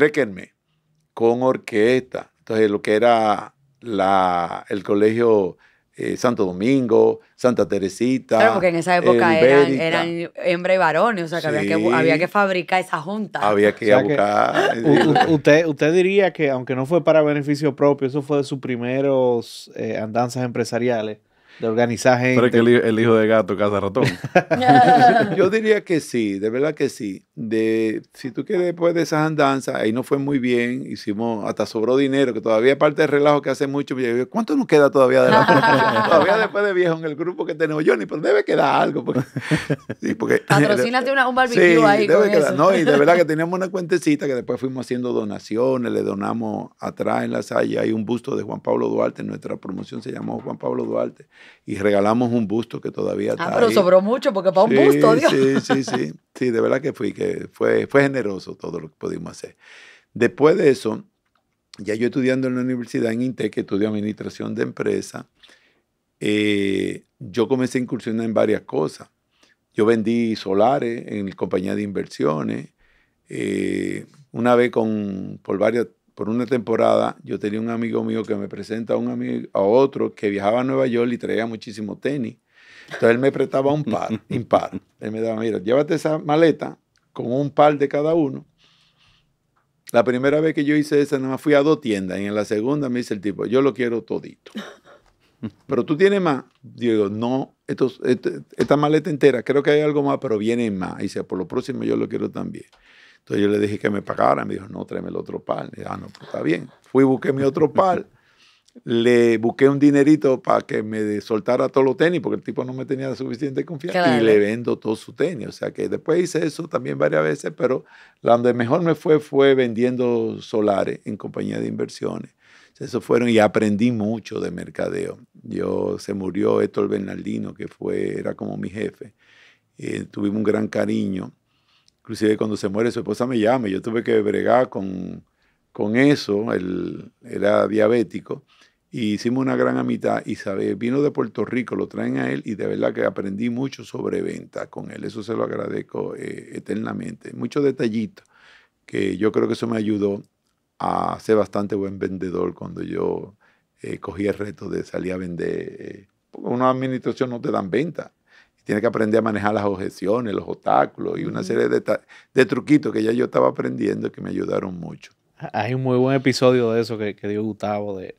con orquesta. Entonces, lo que era la, el colegio eh, Santo Domingo, Santa Teresita. Claro, porque en esa época eran, hembra y varones, o sea que, había que había que fabricar esa junta. Había que usted, usted diría que, aunque no fue para beneficio propio, eso fue de sus primeros eh, andanzas empresariales organizaje que el, hijo de gato casa ratón. Yo diría que sí, de verdad que sí. De, si tú quieres, después de esas andanzas, ahí no fue muy bien, hicimos, hasta sobró dinero, que todavía parte del relajo que hace mucho, ¿cuánto nos queda todavía de la Todavía después de viejo en el grupo que tenemos, Johnny, pero debe quedar algo. Pues. Porque, sí, Patrocínate una, un barbecue ahí. No, y de verdad que teníamos una cuentecita que después fuimos haciendo donaciones, le donamos atrás en la salle, hay un busto de Juan Pablo Duarte, nuestra promoción se llamó Juan Pablo Duarte y regalamos un busto que todavía ah, está. Ah, pero sobró mucho porque para un busto, Dios. Sí, sí, sí. Sí, de verdad que fui, que fue, fue generoso todo lo que pudimos hacer. Después de eso, ya yo estudiando en la universidad en INTEC, que estudié administración de empresa, eh, yo comencé a incursionar en varias cosas. Yo vendí solares en compañía de inversiones. Eh, una vez con, por varias por una temporada, yo tenía un amigo mío que me presenta a, un amigo, a otro que viajaba a Nueva York y traía muchísimo tenis. Entonces él me prestaba un par, impar. Él me daba, mira, llévate esa maleta con un par de cada uno. La primera vez que yo hice esa, nada más fui a dos tiendas. Y en la segunda me dice el tipo, yo lo quiero todito. Pero tú tienes más. Digo, no, este, esta maleta entera, creo que hay algo más, pero viene más. Y dice, por lo próximo yo lo quiero también. Entonces yo le dije que me pagara, me dijo, no, tráeme el otro pal ah, no, pues está bien. Fui, busqué mi otro pal le busqué un dinerito para que me soltara todos los tenis, porque el tipo no me tenía suficiente confianza, y le vendo todos sus tenis. O sea que después hice eso también varias veces, pero la donde mejor me fue fue vendiendo solares en compañía de inversiones. Eso fueron y aprendí mucho de mercadeo. Yo se murió Héctor Bernardino, que fue, era como mi jefe. Eh, tuvimos un gran cariño Inclusive cuando se muere su esposa me llama, yo tuve que bregar con, con eso, él era diabético, y hicimos una gran amistad. Isabel vino de Puerto Rico, lo traen a él y de verdad que aprendí mucho sobre venta con él. Eso se lo agradezco eh, eternamente. Muchos detallitos que yo creo que eso me ayudó a ser bastante buen vendedor cuando yo cogía eh, cogí el reto de salir a vender. Eh, una administración no te dan venta. Tiene que aprender a manejar las objeciones, los obstáculos y una serie de, truquitos que ya yo estaba aprendiendo que me ayudaron mucho. Ah, hay un muy buen episodio de eso que, dio Gustavo, de,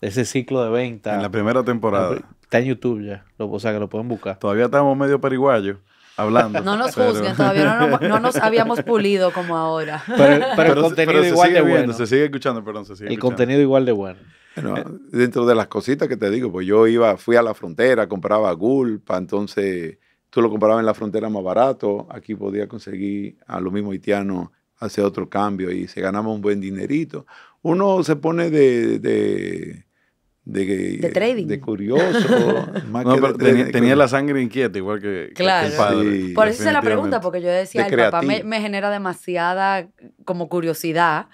ese ciclo de venta. En la primera temporada. Ah, está en YouTube ya, o sea que lo pueden buscar. Todavía estamos medio periguayos hablando. No nos juzguen, todavía no, nos habíamos pulido como ahora. Pero, el contenido igual de bueno. Se sigue escuchando, perdón, El contenido igual de bueno. Bueno, eh, dentro de las cositas que te digo, pues yo iba, fui a la frontera, compraba gulpa, entonces tú lo comprabas en la frontera más barato, aquí podía conseguir a lo mismo haitiano, hacer otro cambio y se ganaba un buen dinerito. Uno se pone de, de de, trading. de curioso. tenía, la sangre inquieta, igual que, claro. Por eso se la pregunta, porque yo decía, el papá me, genera demasiada como curiosidad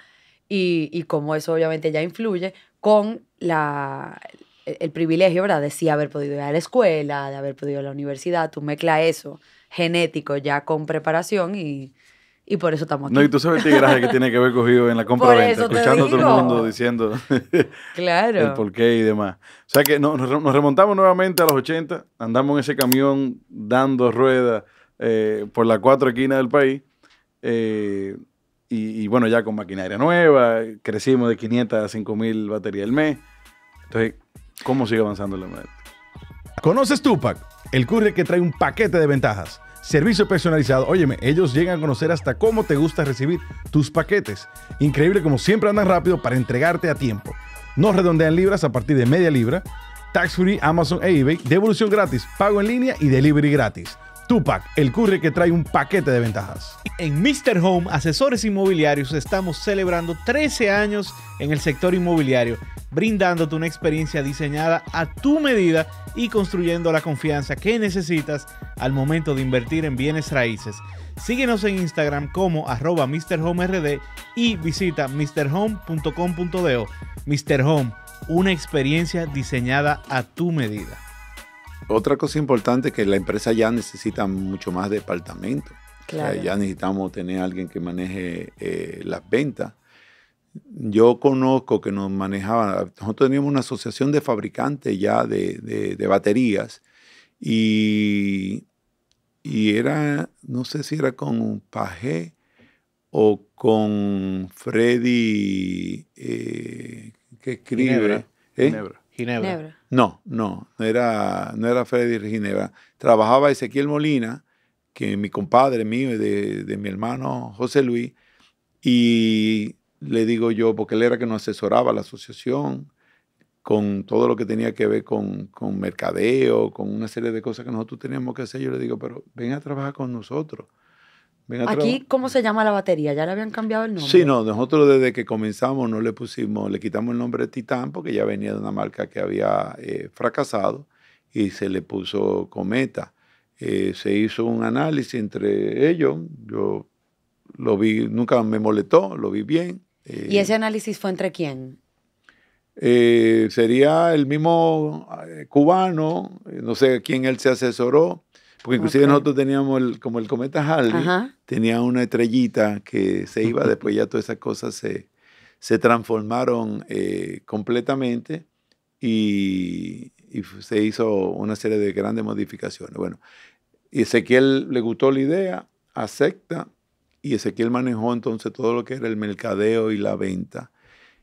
y, y como eso obviamente ya influye, con e, el, privilegio, ¿verdad? De sí haber podido ir a la escuela, de haber podido ir a la universidad, tú mezclas eso genético ya con preparación y, por eso estamos aquí. No, y tú sabes el tigraje que tiene que haber cogido en la compra-venta, escuchando a todo el mundo diciendo claro. el porqué y demás. O sea que nos, remontamos nuevamente a los 80, andamos en ese camión dando ruedas eh, por las cuatro esquinas del país. Eh, y, bueno, ya con maquinaria nueva, crecimos de 500 a 5000 baterías al mes. Entonces, ¿cómo sigue avanzando la moneda. ¿Conoces Tupac? El courier que trae un paquete de ventajas. Servicio personalizado. Óyeme, ellos llegan a conocer hasta cómo te gusta recibir tus paquetes. Increíble como siempre andan rápido para entregarte a tiempo. No redondean libras a partir de media libra. Tax Free, Amazon e eBay. Devolución gratis, pago en línea y delivery gratis. Tupac, el curry que trae un paquete de ventajas. En Mr. Home, asesores inmobiliarios, estamos celebrando 13 años en el sector inmobiliario, brindándote una experiencia diseñada a tu medida y construyendo la confianza que necesitas al momento de invertir en bienes raíces. Síguenos en Instagram como arroba MrHomeRD y visita mrhome.com.do. Mr. Home, una experiencia diseñada a tu medida otra cosa importante es que la empresa ya necesita mucho más departamento. ya necesitamos tener alguien que maneje eh, las ventas. Yo conozco que nos manejaban, nosotros teníamos una asociación de fabricantes ya de, baterías y, y, era, no sé si era con Paje o con Freddy, eh, que escribe. ¿eh? No, no, no era, no era Freddy Ginebra. Trabajaba Ezequiel Molina, que mi compadre mío y de, mi hermano José Luis, y le digo yo, porque él era que nos asesoraba la asociación con todo lo que tenía que ver con, con, mercadeo, con una serie de cosas que nosotros teníamos que hacer. Yo le digo, pero ven a trabajar con nosotros. Aquí, ¿cómo se llama la batería? ¿Ya le habían cambiado el nombre? Sí, no, nosotros desde que comenzamos no le pusimos, le quitamos el nombre Titán porque ya venía de una marca que había eh, fracasado y se le puso Cometa. Eh, se hizo un análisis entre ellos, yo lo vi, nunca me molestó, lo vi bien. ¿Y eh, ese análisis fue entre quién? sería el mismo cubano, no sé quién él se asesoró, porque inclusive nosotros teníamos, como el cometa Halley, tenía una estrellita que se iba, después ya todas esas cosas se, transformaron eh, completamente y, y, se hizo una serie de grandes modificaciones. Bueno, Ezequiel le gustó la idea, acepta, y Ezequiel manejó entonces todo lo que era el mercadeo y la venta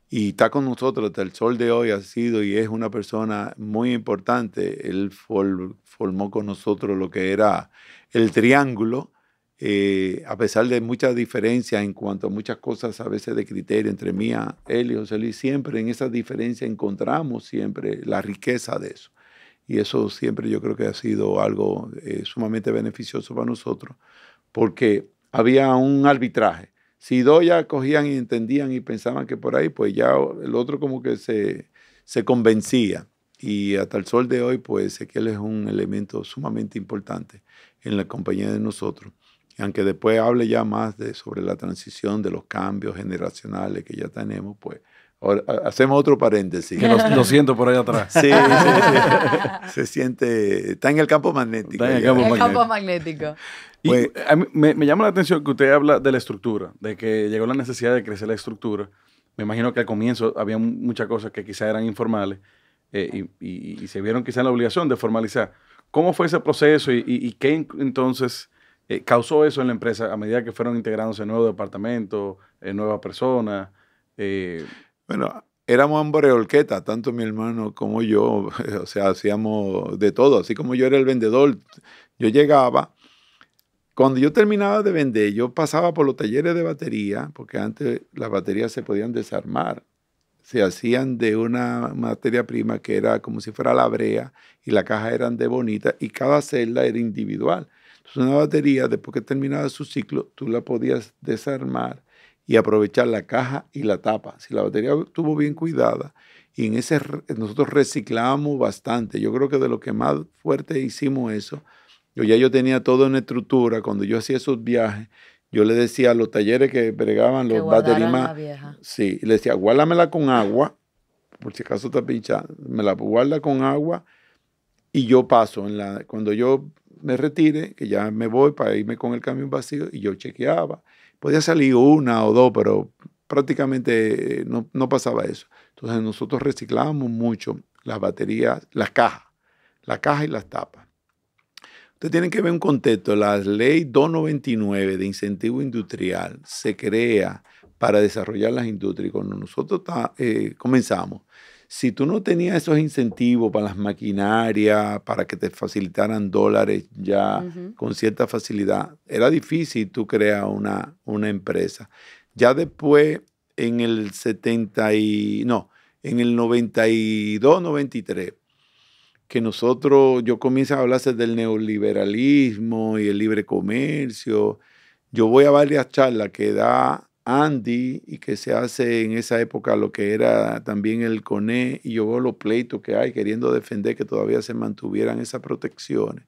y está con nosotros hasta el sol de hoy, ha sido y es una persona muy importante. Él formó con nosotros lo que era el triángulo, eh, a pesar de muchas diferencias en cuanto a muchas cosas a veces de criterio entre mía, él y José Luis, siempre en esa diferencia encontramos siempre la riqueza de eso. Y eso siempre yo creo que ha sido algo eh, sumamente beneficioso para nosotros, porque había un arbitraje si dos ya cogían y entendían y pensaban que por ahí, pues ya el otro como que se, se convencía. Y hasta el sol de hoy, pues sé que él es un elemento sumamente importante en la compañía de nosotros. aunque después hable ya más de, sobre la transición, de los cambios generacionales que ya tenemos, pues hacemos otro paréntesis. lo, siento por allá atrás. Sí, Se siente. Está en el campo magnético. Está en el campo, magnético. Pues- me, llama la atención que usted habla de la estructura, de que llegó la necesidad de crecer la estructura. Me imagino que al comienzo había muchas cosas que quizás eran informales eh, y, se vieron quizás la obligación de formalizar. ¿Cómo fue ese proceso y, qué entonces eh, causó eso en la empresa a medida que fueron integrándose nuevos departamentos, eh, nuevas personas? Eh, bueno, éramos hombre tanto mi hermano como yo, o sea, hacíamos de todo, así como yo era el vendedor, yo llegaba, cuando yo terminaba de vender, yo pasaba por los talleres de batería, porque antes las baterías se podían desarmar, se hacían de una materia prima que era como si fuera la brea y la caja eran de bonita y cada celda era individual. Entonces una batería, después que terminaba su ciclo, tú la podías desarmar y aprovechar la caja y la tapa. Si la batería estuvo bien cuidada, y en ese nosotros reciclamos bastante. Yo creo que de lo que más fuerte hicimos eso, yo ya yo tenía todo en estructura. Cuando yo hacía esos viajes, yo le decía a los talleres que bregaban los baterías. Sí, le decía, guárdamela con agua, por si acaso está pinchada, me la guarda con agua y yo paso. En la, cuando yo me retire, que ya me voy para irme con el camión vacío, y yo chequeaba. Podía salir una o dos, pero prácticamente eh, no, pasaba eso. Entonces nosotros reciclábamos mucho las baterías, las cajas, las cajas y las tapas. Ustedes tienen que ver un contexto. La ley 299 de incentivo industrial se crea para desarrollar las industrias. Cuando nosotros eh, comenzamos, si tú no tenías esos incentivos para las maquinarias, para que te facilitaran dólares ya con cierta facilidad, era difícil tú crear una, una empresa. Ya después, en el 70 no, en el 92, 93, que nosotros, yo comienzo a hablarse del neoliberalismo y el libre comercio. Yo voy a varias charlas que da Andy y que se hace en esa época lo que era también el CONE y yo veo los pleitos que hay queriendo defender que todavía se mantuvieran esas protecciones.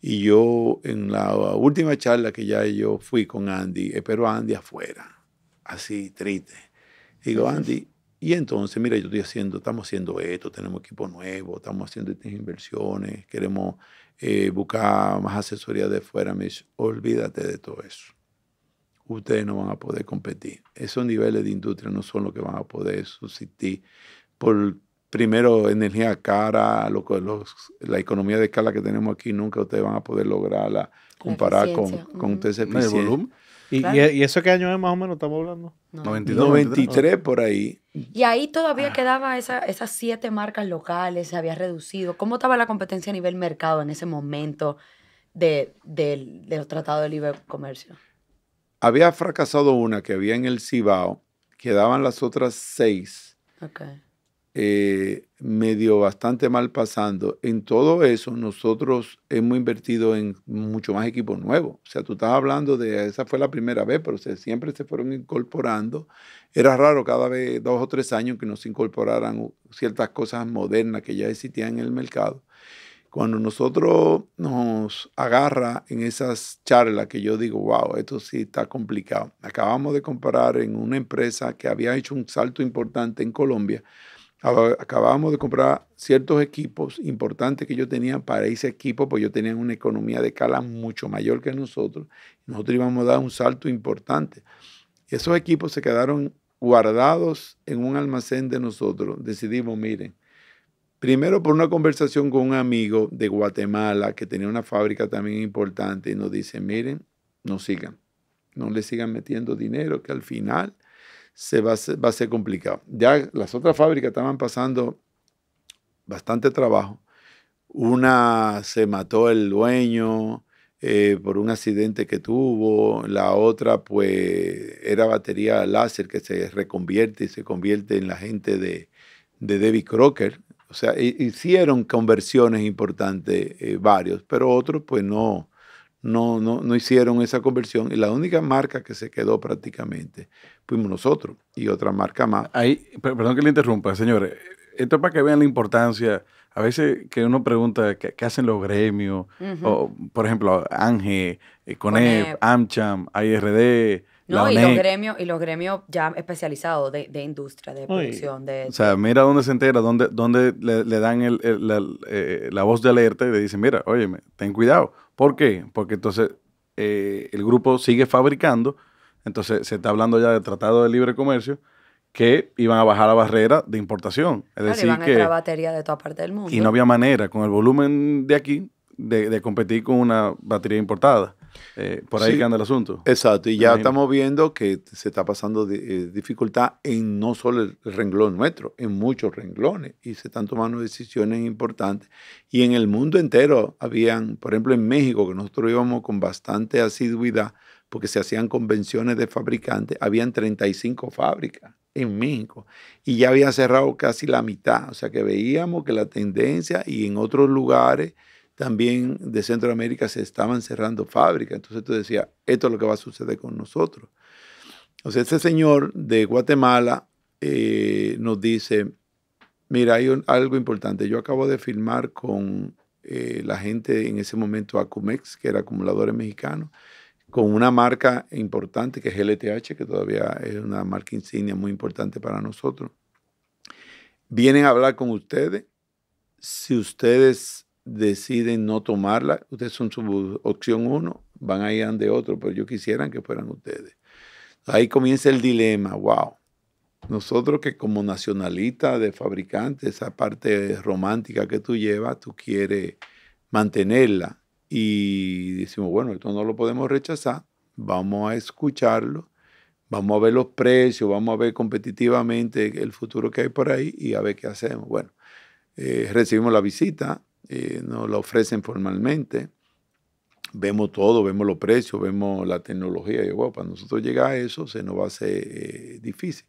Y yo en la última charla que ya yo fui con Andy, espero Andy afuera, así triste. Digo, Andy, y entonces, mira, yo estoy haciendo, estamos haciendo esto, tenemos equipo nuevo, estamos haciendo estas inversiones, queremos eh, buscar más asesoría de fuera. Me dice, olvídate de todo eso ustedes no van a poder competir. Esos niveles de industria no son los que van a poder suscitar. por primero energía cara, lo, los, la economía de escala que tenemos aquí, nunca ustedes van a poder lograrla comparar con, con uh volumen. ¿Y, eso qué año es más o menos estamos hablando? 92, 93 por ahí. Y ahí todavía ah. quedaba esas siete marcas locales, se había reducido. ¿Cómo estaba la competencia a nivel mercado en ese momento de, de los tratados de libre comercio? Había fracasado una que había en el Cibao, quedaban las otras seis. Okay. Eh, medio bastante mal pasando. En todo eso, nosotros hemos invertido en mucho más equipos nuevos, O sea, tú estás hablando de, esa fue la primera vez, pero siempre se fueron incorporando. Era raro cada vez, dos o tres años, que nos incorporaran ciertas cosas modernas que ya existían en el mercado cuando nosotros nos agarra en esas charlas que yo digo, wow, esto sí está complicado. Acabamos de comprar en una empresa que había hecho un salto importante en Colombia. Acabamos de comprar ciertos equipos importantes que yo tenía para ese equipo, porque yo tenía una economía de escala mucho mayor que nosotros. Nosotros íbamos a dar un salto importante. Esos equipos se quedaron guardados en un almacén de nosotros. Decidimos, miren, Primero por una conversación con un amigo de Guatemala que tenía una fábrica también importante y nos dice, miren, no sigan, no le sigan metiendo dinero, que al final se va a ser, complicado. Ya las otras fábricas estaban pasando bastante trabajo. Una se mató el dueño eh, por un accidente que tuvo, la otra pues era batería láser que se reconvierte y se convierte en la gente de, de David Crocker, o sea, hicieron conversiones importantes eh, varios, pero otros pues no, no, no, hicieron esa conversión. Y la única marca que se quedó prácticamente fuimos nosotros y otra marca más. Ahí, perdón que le interrumpa, señores. Esto para que vean la importancia. A veces que uno pregunta qué, hacen los gremios, o, por ejemplo, ANGE, eh, CONEP, AmCham, ARD. No, y los gremios, y los gremios ya especializados de, de industria, de producción, de... O sea, mira dónde se entera, dónde, le, dan el, eh, la, voz de alerta y le dicen, mira, oye, ten cuidado. ¿Por qué? Porque entonces eh, el grupo sigue fabricando, entonces se está hablando ya del Tratado de Libre Comercio, que iban a bajar la barrera de importación. Es decir, iban que... entrar batería de toda parte del mundo. Y no había manera, con el volumen de aquí, de, de competir con una batería importada. Eh, por ahí que anda el asunto. Exacto, y ya estamos viendo que se está pasando de, eh, dificultad en no solo el renglón nuestro, en muchos renglones, y se están tomando decisiones importantes. Y en el mundo entero habían, por ejemplo, en México, que nosotros íbamos con bastante asiduidad, porque se hacían convenciones de fabricantes, habían 35 fábricas en México y ya había cerrado casi la mitad, o sea que veíamos que la tendencia y en otros lugares también de Centroamérica se estaban cerrando fábricas. Entonces tú decías, esto es lo que va a suceder con nosotros. Entonces, este señor de Guatemala eh, nos dice, mira, hay algo importante. Yo acabo de filmar con eh, la gente en ese momento Acumex, que era acumuladores mexicanos, con una marca importante que es LTH, que todavía es una marca insignia muy importante para nosotros. Vienen a hablar con ustedes. Si ustedes deciden no tomarla, ustedes son su opción uno, van a ir de otro, pero yo quisiera que fueran ustedes. Ahí comienza el dilema, wow. Nosotros que como nacionalistas de fabricantes, esa parte romántica que tú llevas, tú quieres mantenerla. Y decimos, bueno, esto no lo podemos rechazar, vamos a escucharlo, vamos a ver los precios, vamos a ver competitivamente el futuro que hay por ahí y a ver qué hacemos. Bueno, eh, recibimos la visita, eh, nos lo ofrecen formalmente. Vemos todo, vemos los precios, vemos la tecnología. Y bueno, para nosotros llegar a eso se nos va a hacer eh, difícil.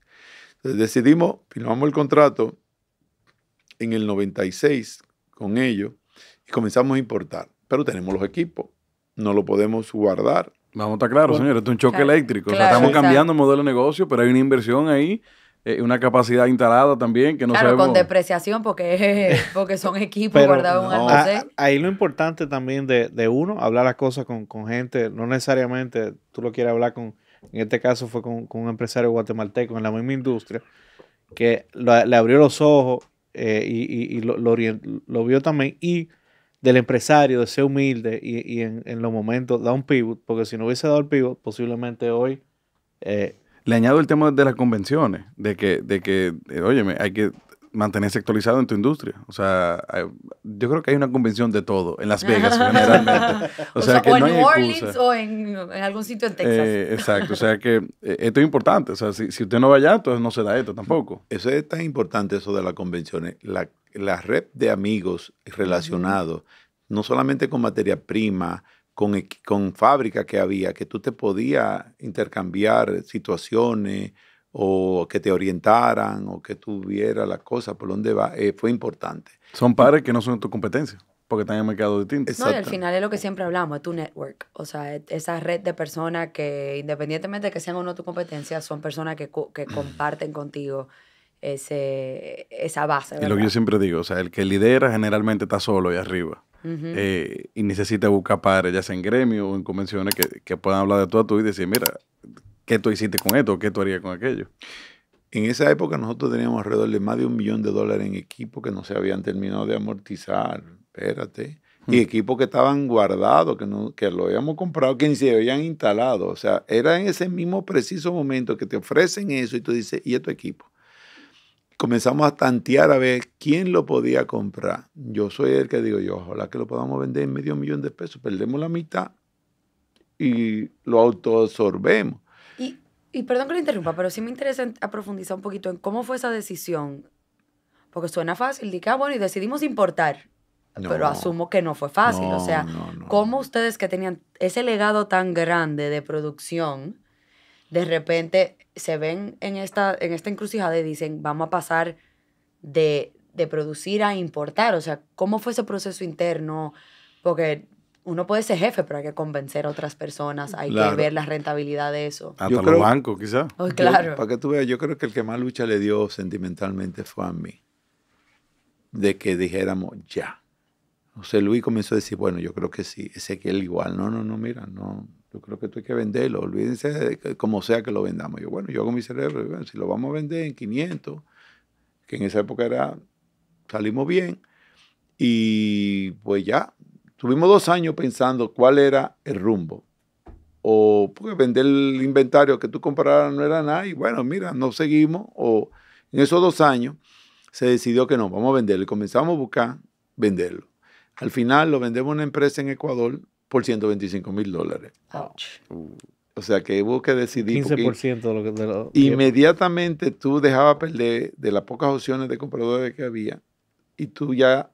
Entonces decidimos, firmamos el contrato en el 96 con ellos y comenzamos a importar. Pero tenemos los equipos, no lo podemos guardar. Vamos a claro claros, señores, es un choque eléctrico. estamos cambiando el modelo de negocio, pero hay una inversión ahí eh, una capacidad instalada también que no claro, con depreciación porque, porque son equipos guardados en un almacén. ahí lo importante también de, uno, hablar las cosas con, gente, no necesariamente tú lo quieres hablar con, en este caso fue con, un empresario guatemalteco en la misma industria, que le abrió los ojos eh, y, lo, vio también. Y del empresario, de ser humilde y, en, los momentos da un pivot, porque si no hubiese dado el pivot, posiblemente hoy eh, le añado el tema de las convenciones, de que, de que, eh, óyeme, hay que mantenerse actualizado en tu industria. O sea, yo creo que hay una convención de todo en Las Vegas generalmente. O, sea, que o en New Orleans o en, algún sitio en Texas. Eh, exacto, o sea que eh, esto es importante. O sea, si, usted no va allá, entonces no se da esto tampoco. Eso es tan importante, eso de las convenciones. La, red de amigos relacionados, no solamente con materia prima, con, con fábrica que había, que tú te podías intercambiar situaciones o que te orientaran o que tú vieras la cosa por dónde va, eh, fue importante. Son padres que no son tu competencia porque están en mercados distintos. No, y al final es lo que siempre hablamos, es tu network. O sea, esa red de personas que, independientemente de que sean o no tu competencia, son personas que, comparten contigo ese, esa base. Y lo que yo siempre digo, o sea, el que lidera generalmente está solo y arriba. Eh, y necesita buscar padres, ya sea en gremio o en convenciones, que, puedan hablar de todo a tú y decir, mira, ¿qué tú hiciste con esto? ¿Qué tú harías con aquello? En esa época nosotros teníamos alrededor de más de un millón de dólares en equipo que no se habían terminado de amortizar. Espérate. Y mm. equipos que estaban guardados, que, no, que lo habíamos comprado, que ni se habían instalado. O sea, era en ese mismo preciso momento que te ofrecen eso y tú dices, ¿y tu este equipo? comenzamos a tantear a ver quién lo podía comprar. Yo soy el que digo, yo ojalá que lo podamos vender en medio millón de pesos, perdemos la mitad y lo autoabsorbemos. Y, y perdón que lo interrumpa, pero sí me interesa profundizar un poquito en cómo fue esa decisión. Porque suena fácil, Dije, ah, bueno, y decidimos importar. pero asumo que no fue fácil. o sea, ¿cómo ustedes que tenían ese legado tan grande de producción, de repente se ven en esta, en esta encrucijada y dicen, vamos a pasar de, producir a importar. O sea, ¿cómo fue ese proceso interno? Porque uno puede ser jefe, pero hay que convencer a otras personas, hay que ver la rentabilidad de eso. Hasta los bancos, quizás. Oh, claro. para que tú veas, yo creo que el que más lucha le dio sentimentalmente fue a mí. De que dijéramos ya. José Luis comenzó a decir, bueno, yo creo que sí, que él igual. No, no, no, mira, no, creo que tú hay que venderlo, olvídense de como sea que lo vendamos. Yo, bueno, yo hago mi cerebro, si lo vamos a vender en 500, que en esa época era, salimos bien, y pues ya, tuvimos dos años pensando cuál era el rumbo. O pues vender el inventario que tú compraras no era nada, y bueno, mira, no seguimos. O en esos dos años se decidió que no, vamos a venderlo, y comenzamos a buscar venderlo. Al final lo vendemos a una empresa en Ecuador por 125 mil dólares. o sea que hubo que decidir. 15% de lo que, inmediatamente tú dejabas perder de las pocas opciones de compradores que había y tú ya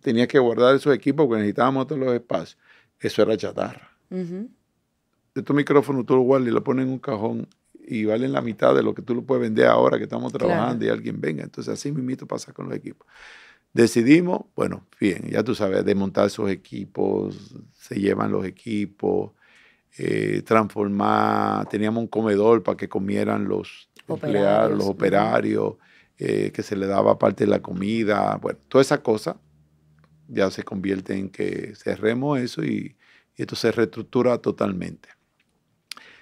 tenías que guardar esos equipos porque necesitábamos todos los espacios. Eso era chatarra. de tu micrófono tú lo guardas y lo pones en un cajón y valen la mitad de lo que tú lo puedes vender ahora que estamos trabajando y alguien venga. Entonces así mismo pasa con los equipos decidimos, bueno, bien, ya tú sabes, desmontar sus equipos, se llevan los equipos, eh, transformar, teníamos un comedor para que comieran los empleados, los operarios, eh, que se le daba parte de la comida, bueno, toda esa cosa ya se convierte en que cerremos eso y, esto se reestructura totalmente.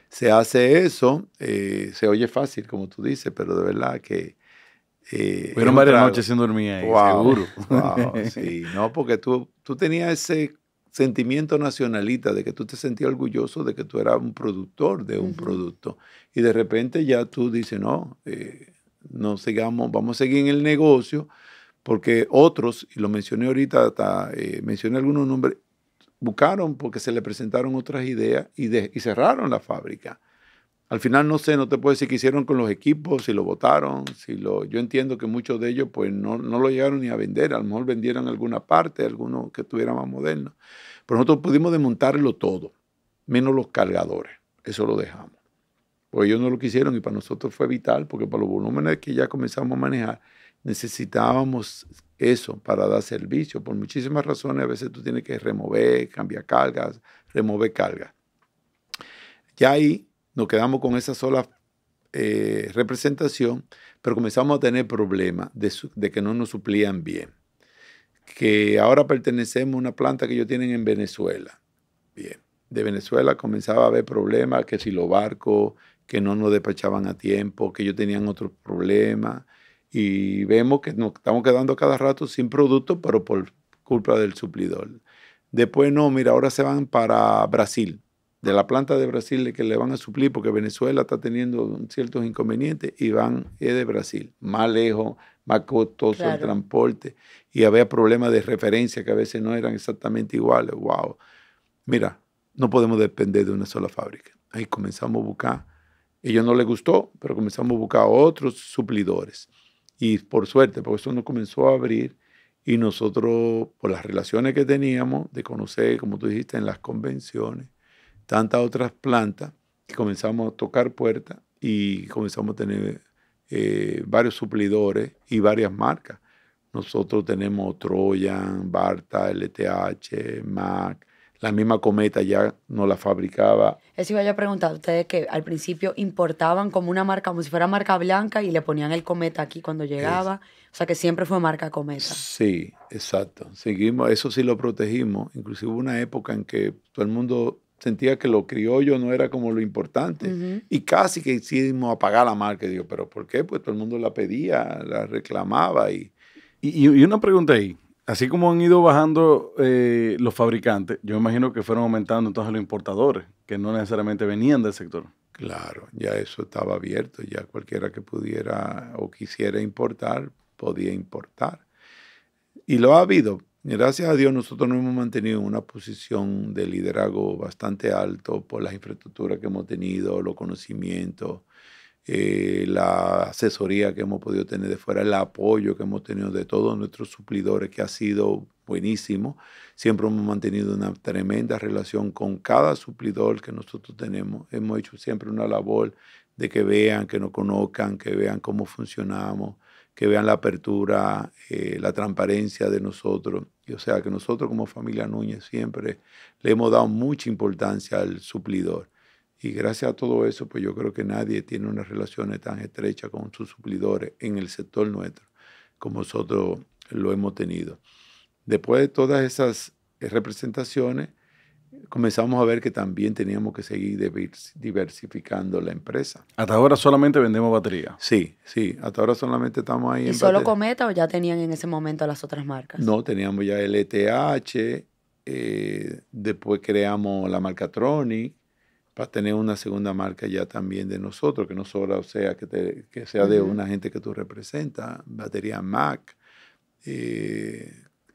Se hace eso, eh, se oye fácil, como tú dices, pero de verdad que fueron eh, varias noches sin dormir ahí, seguro. sí, no, porque tú, tú tenías ese sentimiento nacionalista de que tú te sentías orgulloso de que tú eras un productor de un producto. Y de repente ya tú dices, no, eh, no sigamos, vamos a seguir en el negocio, porque otros, y lo mencioné ahorita, eh, mencioné algunos nombres, buscaron porque se le presentaron otras ideas y cerraron la fábrica. Al final no sé, no te puedo decir qué hicieron con los equipos, si lo votaron, si lo... Yo entiendo que muchos de ellos pues no, no lo llegaron ni a vender, a lo mejor vendieron alguna parte, algunos que estuvieran más modernos. Pero nosotros pudimos desmontarlo todo, menos los cargadores, eso lo dejamos. Pues ellos no lo quisieron y para nosotros fue vital porque para los volúmenes que ya comenzamos a manejar necesitábamos eso para dar servicio. Por muchísimas razones a veces tú tienes que remover, cambiar cargas, remover cargas. Ya ahí nos quedamos con esa sola eh, representación, pero comenzamos a tener problemas de, de, que no nos suplían bien. Que ahora pertenecemos a una planta que ellos tienen en Venezuela. Bien, de Venezuela comenzaba a haber problemas, que si los barcos, que no nos despachaban a tiempo, que ellos tenían otros problemas. Y vemos que nos estamos quedando cada rato sin producto, pero por culpa del suplidor. Después no, mira, ahora se van para Brasil de la planta de Brasil que le van a suplir porque Venezuela está teniendo ciertos inconvenientes y van es de Brasil, más lejos, más costoso el transporte y había problemas de referencia que a veces no eran exactamente iguales. Wow. Mira, no podemos depender de una sola fábrica. Ahí comenzamos a buscar. Ellos no les gustó, pero comenzamos a buscar otros suplidores. Y por suerte, porque eso nos comenzó a abrir y nosotros, por las relaciones que teníamos de conocer, como tú dijiste, en las convenciones, tantas otras plantas, que comenzamos a tocar puertas y comenzamos a tener eh, varios suplidores y varias marcas. Nosotros tenemos Troyan, Barta, LTH, Mac, la misma cometa ya no la fabricaba. Eso iba yo a preguntar a ustedes que al principio importaban como una marca, como si fuera marca blanca y le ponían el cometa aquí cuando llegaba. O sea que siempre fue marca cometa. Sí, exacto. Seguimos, eso sí lo protegimos. Inclusive hubo una época en que todo el mundo sentía que lo criollo no era como lo importante. Y casi que hicimos apagar la marca. Digo, ¿pero por qué? Pues todo el mundo la pedía, la reclamaba. Y, y, una pregunta ahí. Así como han ido bajando eh, los fabricantes, yo imagino que fueron aumentando entonces los importadores, que no necesariamente venían del sector. Claro, ya eso estaba abierto, ya cualquiera que pudiera o quisiera importar, podía importar. Y lo ha habido, Gracias a Dios nosotros nos hemos mantenido en una posición de liderazgo bastante alto por las infraestructuras que hemos tenido, los conocimientos, eh, la asesoría que hemos podido tener de fuera, el apoyo que hemos tenido de todos nuestros suplidores, que ha sido buenísimo. Siempre hemos mantenido una tremenda relación con cada suplidor que nosotros tenemos. Hemos hecho siempre una labor de que vean, que nos conozcan, que vean cómo funcionamos que vean la apertura, eh, la transparencia de nosotros. o sea, que nosotros como familia Núñez siempre le hemos dado mucha importancia al suplidor. Y gracias a todo eso, pues yo creo que nadie tiene unas relaciones tan estrechas con sus suplidores en el sector nuestro como nosotros lo hemos tenido. Después de todas esas representaciones, comenzamos a ver que también teníamos que seguir diversificando la empresa. Hasta ahora solamente vendemos baterías? Sí, sí, hasta ahora solamente estamos ahí. ¿Y solo Cometa o ya tenían en ese momento las otras marcas? No, teníamos ya LTH, ETH. después creamos la marca Tronic para tener una segunda marca ya también de nosotros, que no solo sea que, sea de una gente que tú representas, batería Mac. Eh,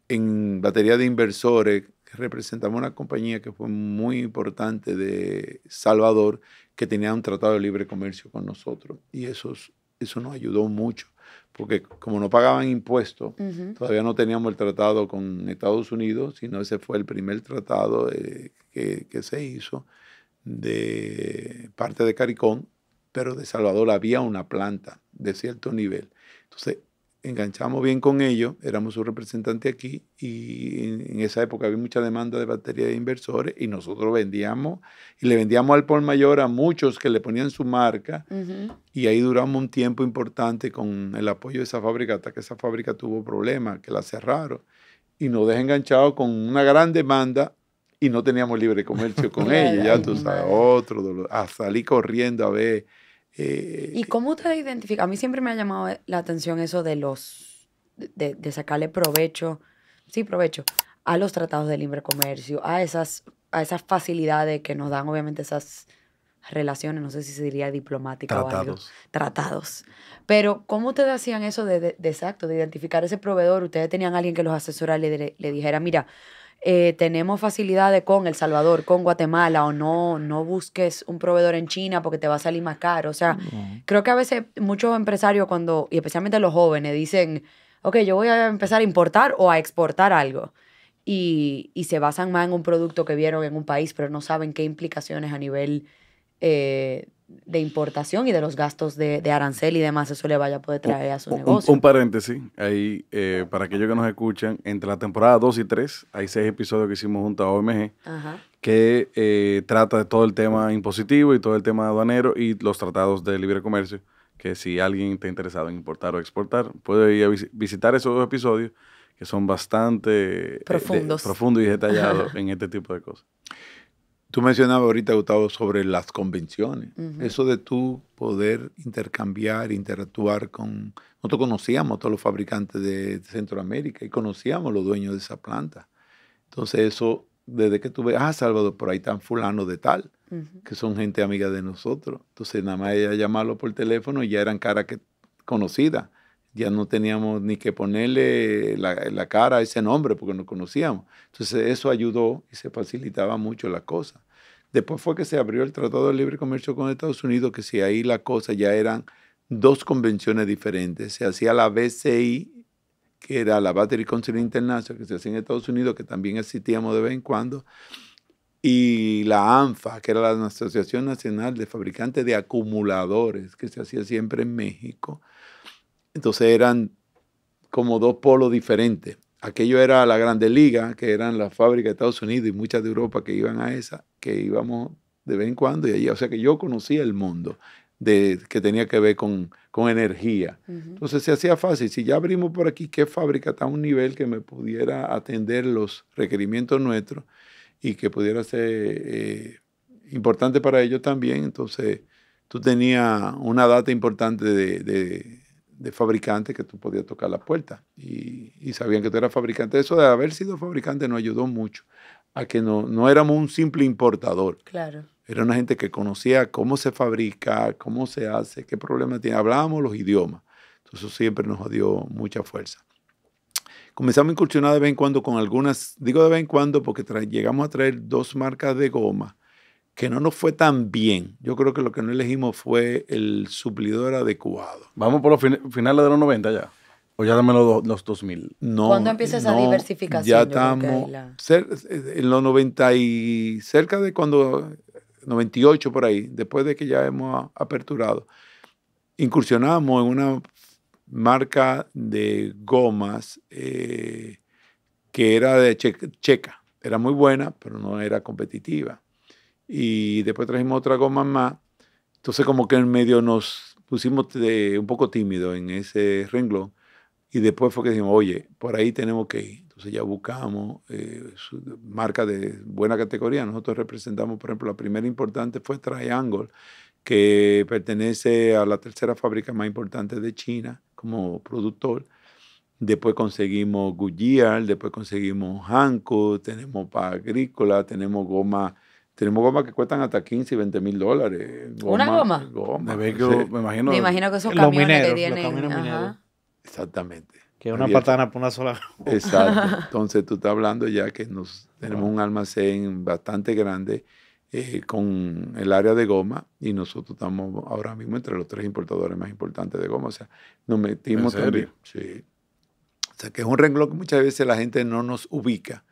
en batería de inversores representamos una compañía que fue muy importante de Salvador, que tenía un tratado de libre comercio con nosotros. Y eso, eso nos ayudó mucho, porque como no pagaban impuestos, todavía no teníamos el tratado con Estados Unidos, sino ese fue el primer tratado eh, que, se hizo de parte de Caricón pero de Salvador había una planta de cierto nivel. Entonces, enganchamos bien con ellos, éramos su representante aquí y en, esa época había mucha demanda de batería de inversores y nosotros vendíamos y le vendíamos al por mayor a muchos que le ponían su marca y ahí duramos un tiempo importante con el apoyo de esa fábrica hasta que esa fábrica tuvo problemas, que la cerraron y nos dejó enganchados con una gran demanda y no teníamos libre comercio con ella, ya tú sabes, otro dolor, a salir corriendo a ver eh, ¿Y cómo ustedes identifican? A mí siempre me ha llamado la atención eso de los, de, sacarle provecho, sí, provecho, a los tratados de libre comercio, a esas, a esas facilidades que nos dan, obviamente, esas relaciones, no sé si se diría diplomática Tratados. o algo. Tratados. Pero, ¿cómo ustedes hacían eso de, exacto, de identificar ese proveedor? ¿Ustedes tenían alguien que los asesorara y le dijera, mira, eh, tenemos facilidades con El Salvador, con Guatemala, o no, no busques un proveedor en China porque te va a salir más caro. O sea, creo que a veces muchos empresarios cuando, y especialmente los jóvenes, dicen, ok, yo voy a empezar a importar o a exportar algo. Y, se basan más en un producto que vieron en un país, pero no saben qué implicaciones a nivel eh, de importación y de los gastos de, arancel y demás, eso le vaya a poder traer a su negocio. Un, paréntesis, ahí, eh, para aquellos que nos escuchan, entre la temporada 2 y 3 hay seis episodios que hicimos junto a OMG, que eh, trata de todo el tema impositivo y todo el tema aduanero y los tratados de libre comercio, que si alguien está interesado en importar o exportar, puede ir a visitar esos episodios que son bastante eh, profundos y detallados en este tipo de cosas. Tú mencionabas ahorita, Gustavo, sobre las convenciones. Eso de tú poder intercambiar, interactuar con... Nosotros conocíamos a todos los fabricantes de Centroamérica y conocíamos a los dueños de esa planta. Entonces eso, desde que tú ves, ah, Salvador, por ahí están fulano de tal, que son gente amiga de nosotros. Entonces nada más ella llamarlo por teléfono y ya eran cara que, conocida, Ya no teníamos ni que ponerle la, la cara a ese nombre porque no conocíamos. Entonces eso ayudó y se facilitaba mucho la cosa. Después fue que se abrió el Tratado de Libre Comercio con Estados Unidos, que si ahí la cosa ya eran dos convenciones diferentes. Se hacía la BCI, que era la Battery Council International, que se hacía en Estados Unidos, que también existíamos de vez en cuando, y la ANFA, que era la Asociación Nacional de Fabricantes de Acumuladores, que se hacía siempre en México. Entonces eran como dos polos diferentes aquello era la Grande Liga, que eran las fábricas de Estados Unidos y muchas de Europa que iban a esa, que íbamos de vez en cuando y allí. O sea que yo conocía el mundo de, que tenía que ver con, energía. Entonces se hacía fácil. Si ya abrimos por aquí, ¿qué fábrica está a un nivel que me pudiera atender los requerimientos nuestros y que pudiera ser eh, importante para ellos también? Entonces tú tenías una data importante de de fabricante que tú podías tocar la puerta y, sabían que tú eras fabricante. Eso de haber sido fabricante nos ayudó mucho a que no, no éramos un simple importador. Claro. Era una gente que conocía cómo se fabrica, cómo se hace, qué problemas tiene. Hablábamos los idiomas. Entonces eso siempre nos dio mucha fuerza. Comenzamos a incursionar de vez en cuando con algunas, digo de vez en cuando porque llegamos a traer dos marcas de goma que no nos fue tan bien. Yo creo que lo que no elegimos fue el suplidor adecuado. Vamos por los finales de los 90 ya. O ya dame los, los 2000. No, ¿Cuándo empieza esa diversificación? Ya estamos en los 90 y cerca de cuando, 98 por ahí, después de que ya hemos aperturado, incursionamos en una marca de gomas eh, que era de checa. Era muy buena, pero no era competitiva y después trajimos otra goma más. Entonces como que en medio nos pusimos un poco tímidos en ese renglón y después fue que dijimos, oye, por ahí tenemos que ir. Entonces ya buscamos eh, marcas de buena categoría. Nosotros representamos, por ejemplo, la primera importante fue Triangle, que pertenece a la tercera fábrica más importante de China como productor. Después conseguimos Goodyear, después conseguimos Hanko, tenemos para agrícola, tenemos goma tenemos gomas que cuestan hasta 15 y 20 mil dólares. ¿Una goma? me, imagino, que esos camiones que tienen. Exactamente. Que una patana por una sola goma. Exacto. Entonces tú estás hablando ya que nos tenemos un almacén bastante grande eh, con el área de goma y nosotros estamos ahora mismo entre los tres importadores más importantes de goma. O sea, nos metimos también. O sea, que es un renglón que muchas veces la gente no nos ubica,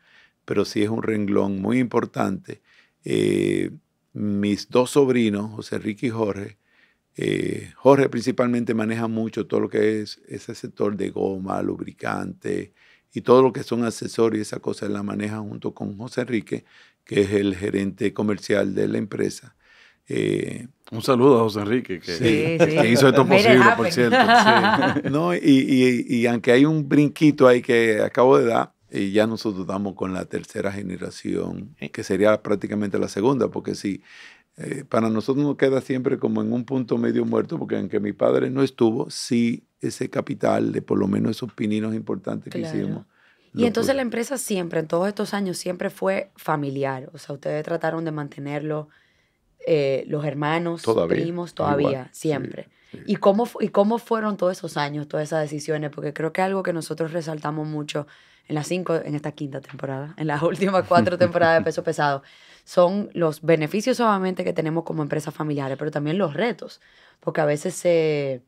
pero sí es un renglón muy importante eh, mis dos sobrinos, José Enrique y Jorge, eh, Jorge principalmente maneja mucho todo lo que es ese sector de goma, lubricante y todo lo que son accesorios, esa cosa la maneja junto con José Enrique, que es el gerente comercial de la empresa. Eh, un saludo a José Enrique, que, hizo esto posible, por cierto. No, y, y, y, aunque hay un brinquito ahí que acabo de dar, y ya nosotros damos con la tercera generación, que sería prácticamente la segunda, porque si eh, para nosotros nos queda siempre como en un punto medio muerto, porque aunque mi padre no estuvo, sí ese capital de por lo menos esos pininos importantes que hicimos. Y entonces la empresa siempre, en todos estos años, siempre fue familiar. O sea, ustedes trataron de mantenerlo, eh, los hermanos, primos, todavía, siempre. ¿Y cómo, ¿Y cómo fueron todos esos años, todas esas decisiones? Porque creo que algo que nosotros resaltamos mucho en las cinco, en esta quinta temporada, en las últimas cuatro temporadas de Peso Pesado, son los beneficios solamente que tenemos como empresas familiares, pero también los retos, porque a veces se,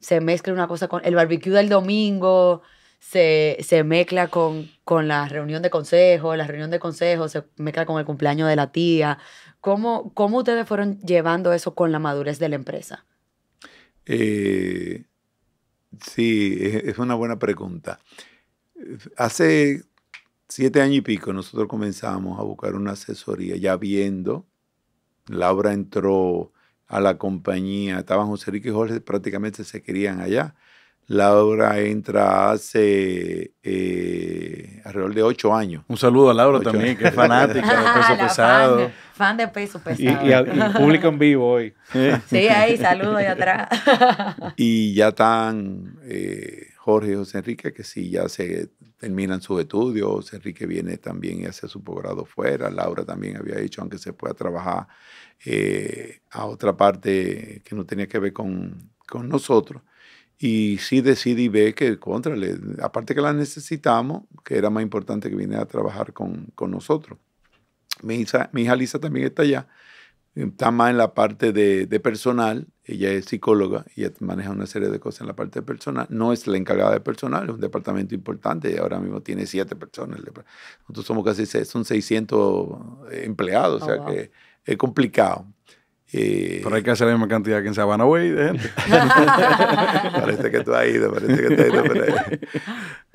se mezcla una cosa con el barbecue del domingo, se, mezcla con, con la reunión de consejo, la reunión de consejo se mezcla con el cumpleaños de la tía. ¿Cómo, cómo ustedes fueron llevando eso con la madurez de la empresa? Eh, sí, es, una buena pregunta. Hace siete años y pico nosotros comenzamos a buscar una asesoría, ya viendo, Laura entró a la compañía, estaban José Rico y Jorge prácticamente se querían allá. Laura entra hace eh, alrededor de ocho años. Un saludo a Laura también, que es fanática de peso pesado. Fan, de peso pesado. Y, en vivo hoy. sí, ahí, saludo allá atrás. y ya están eh, Jorge y José Enrique, que sí, ya se terminan sus estudios. Enrique viene también y hace su posgrado fuera. Laura también había hecho, aunque se pueda trabajar eh, a otra parte que no tenía que ver con nosotros y sí decidí ve que, contra, aparte que la necesitamos, que era más importante que viniera a trabajar con, nosotros. Mi hija, mi hija Lisa también está allá, está más en la parte de, personal, ella es psicóloga, y maneja una serie de cosas en la parte de personal, no es la encargada de personal, es un departamento importante, ahora mismo tiene siete personas, nosotros somos casi, son 600 empleados, o oh, sea que es complicado, eh, Pero hay que hacer la misma cantidad que en Sabana Way de gente. parece que tú has ido, parece que tú has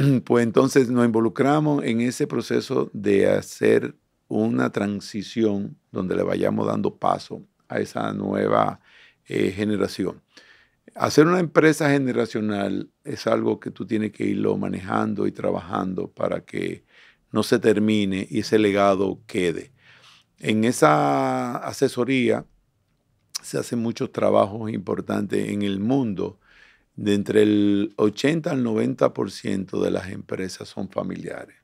ido. pues entonces nos involucramos en ese proceso de hacer una transición donde le vayamos dando paso a esa nueva eh, generación. Hacer una empresa generacional es algo que tú tienes que irlo manejando y trabajando para que no se termine y ese legado quede. En esa asesoría se hacen muchos trabajos importantes en el mundo. De entre el 80 al 90% de las empresas son familiares.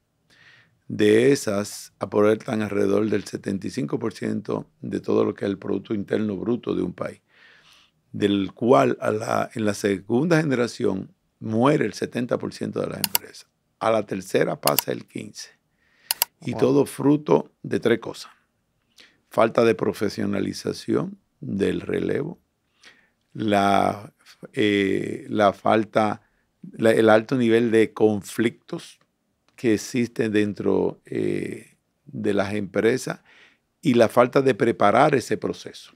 De esas aportan alrededor del 75% de todo lo que es el Producto Interno Bruto de un país, del cual en la segunda generación muere el 70% de las empresas. A la tercera pasa el 15%. Y todo fruto de tres cosas. Falta de profesionalización, del relevo, la, eh, la falta, el alto nivel de conflictos que existen dentro eh, de las empresas y la falta de preparar ese proceso.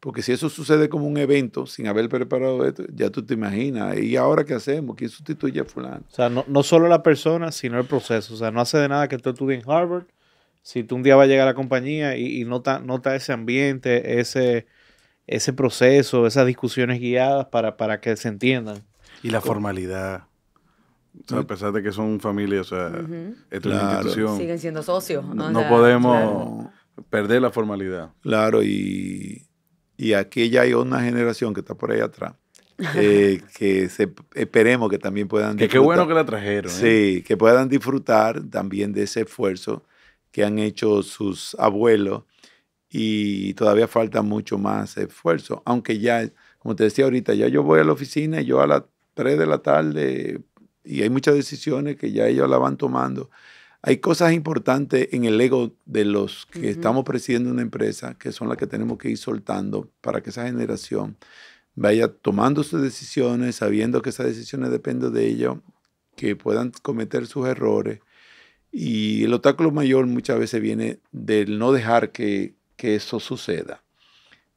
Porque si eso sucede como un evento sin haber preparado esto, ya tú te imaginas, ¿y ahora qué hacemos? ¿Quién sustituye a fulano? O sea, no, no solo la persona, sino el proceso. O sea, no hace de nada que tú en Harvard si tú un día vas a llegar a la compañía y, y nota, ese ambiente, ese, ese proceso, esas discusiones guiadas para, para que se entiendan. Y la formalidad. Mm. a pesar de que son familia, o sea, una Siguen siendo socios. No, podemos perder la formalidad. Claro, y, aquí ya hay una generación que está por ahí atrás. Eh, que se, esperemos que también puedan disfrutar. Que qué bueno que la trajeron. ¿eh? Sí, que puedan disfrutar también de ese esfuerzo que han hecho sus abuelos y todavía falta mucho más esfuerzo, aunque ya, como te decía ahorita, ya yo voy a la oficina y yo a las 3 de la tarde y hay muchas decisiones que ya ellos la van tomando. Hay cosas importantes en el ego de los que estamos presidiendo una empresa, que son las que tenemos que ir soltando para que esa generación vaya tomando sus decisiones, sabiendo que esas decisiones dependen de ellos, que puedan cometer sus errores, y el obstáculo mayor muchas veces viene del no dejar que, eso suceda.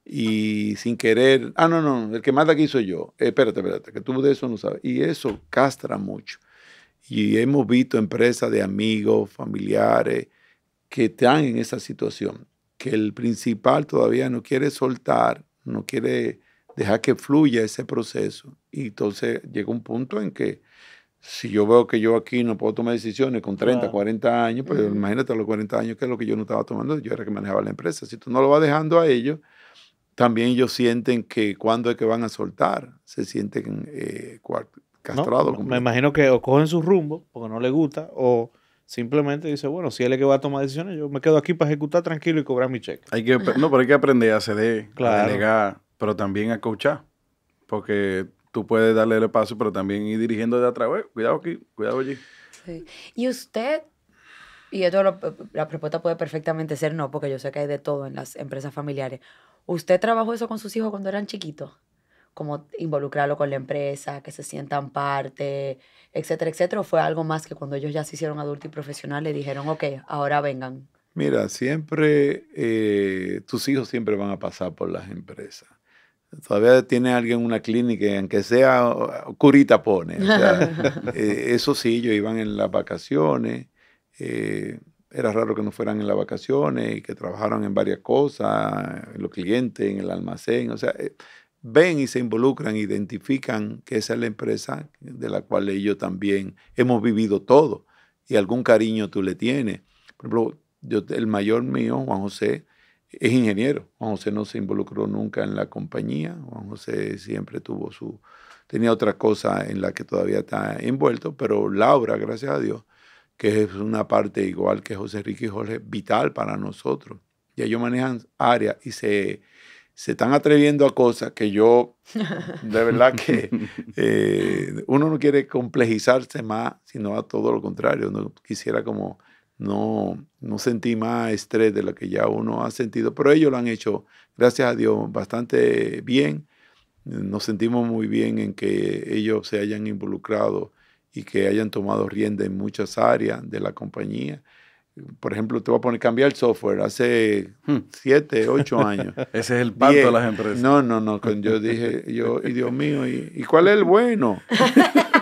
Y sin querer, ah, no, no, el que manda aquí soy yo. Eh, espérate, espérate, que tú de eso no sabes. Y eso castra mucho. Y hemos visto empresas de amigos, familiares, que están en esa situación, que el principal todavía no quiere soltar, no quiere dejar que fluya ese proceso. Y entonces llega un punto en que si yo veo que yo aquí no puedo tomar decisiones con 30, 40 años, pues imagínate a los 40 años que es lo que yo no estaba tomando, yo era que manejaba la empresa. Si tú no lo vas dejando a ellos, también ellos sienten que cuando es que van a soltar, se sienten eh, castrados. me imagino que o cogen su rumbo porque no le gusta o simplemente dice, bueno, si él es el que va a tomar decisiones, yo me quedo aquí para ejecutar tranquilo y cobrar mi cheque. Hay que, no, pero hay que aprender a ceder, a delegar, pero también a coachar, porque tú puedes darle el paso, pero también ir dirigiendo de atrás. Cuidado aquí, cuidado allí. Y usted, y esto la propuesta puede perfectamente ser no, porque yo sé que hay de todo en las empresas familiares. ¿Usted trabajó eso con sus hijos cuando eran chiquitos? Como involucrarlo con la empresa, que se sientan parte, etcétera, etcétera. ¿O fue algo más que cuando ellos ya se hicieron adultos y profesionales dijeron, ok, ahora vengan? Mira, siempre eh, tus hijos siempre van a pasar por las empresas. Todavía tiene alguien una clínica, aunque sea curita pone. Eh, eso sí, ellos iban en las vacaciones. Eh, era raro que no fueran en las vacaciones y que trabajaron en varias cosas, en los clientes, en el almacén. O sea, eh, ven y se involucran, identifican que esa es la empresa de la cual ellos también hemos vivido todo y algún cariño tú le tienes. Por ejemplo, yo, el mayor mío, Juan José, es ingeniero. Juan José no se involucró nunca en la compañía. Juan José siempre tuvo su... Tenía otra cosa en la que todavía está envuelto, pero Laura, gracias a Dios, que es una parte igual que José Enrique y Jorge, vital para nosotros. Y ellos manejan áreas y se, se están atreviendo a cosas que yo, de verdad que eh, uno no quiere complejizarse más, sino a todo lo contrario. Uno quisiera como no, no sentí más estrés de lo que ya uno ha sentido, pero ellos lo han hecho, gracias a Dios, bastante bien. Nos sentimos muy bien en que ellos se hayan involucrado y que hayan tomado rienda en muchas áreas de la compañía. Por ejemplo, te voy a poner cambiar el software hace hmm. siete, ocho años. Ese es el parto de las empresas. No, no, no. Yo dije, yo, y Dios mío, ¿y, ¿y cuál es el bueno?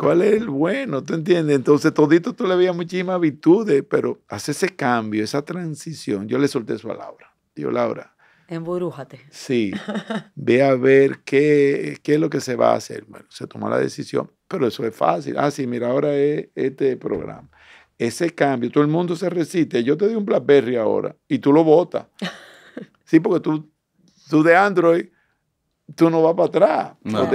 ¿Cuál es el bueno? ¿Tú entiendes? Entonces, todito tú le veías muchísimas virtudes, pero hace ese cambio, esa transición. Yo le solté eso a Laura. Digo, Laura. Emburújate. Sí. Ve a ver qué, qué, es lo que se va a hacer. Bueno, se toma la decisión, pero eso es fácil. Ah, sí, mira, ahora es este programa. Ese cambio, todo el mundo se resiste. Yo te doy un Blackberry ahora y tú lo votas. Sí, porque tú, tú de Android tú no vas para atrás. No.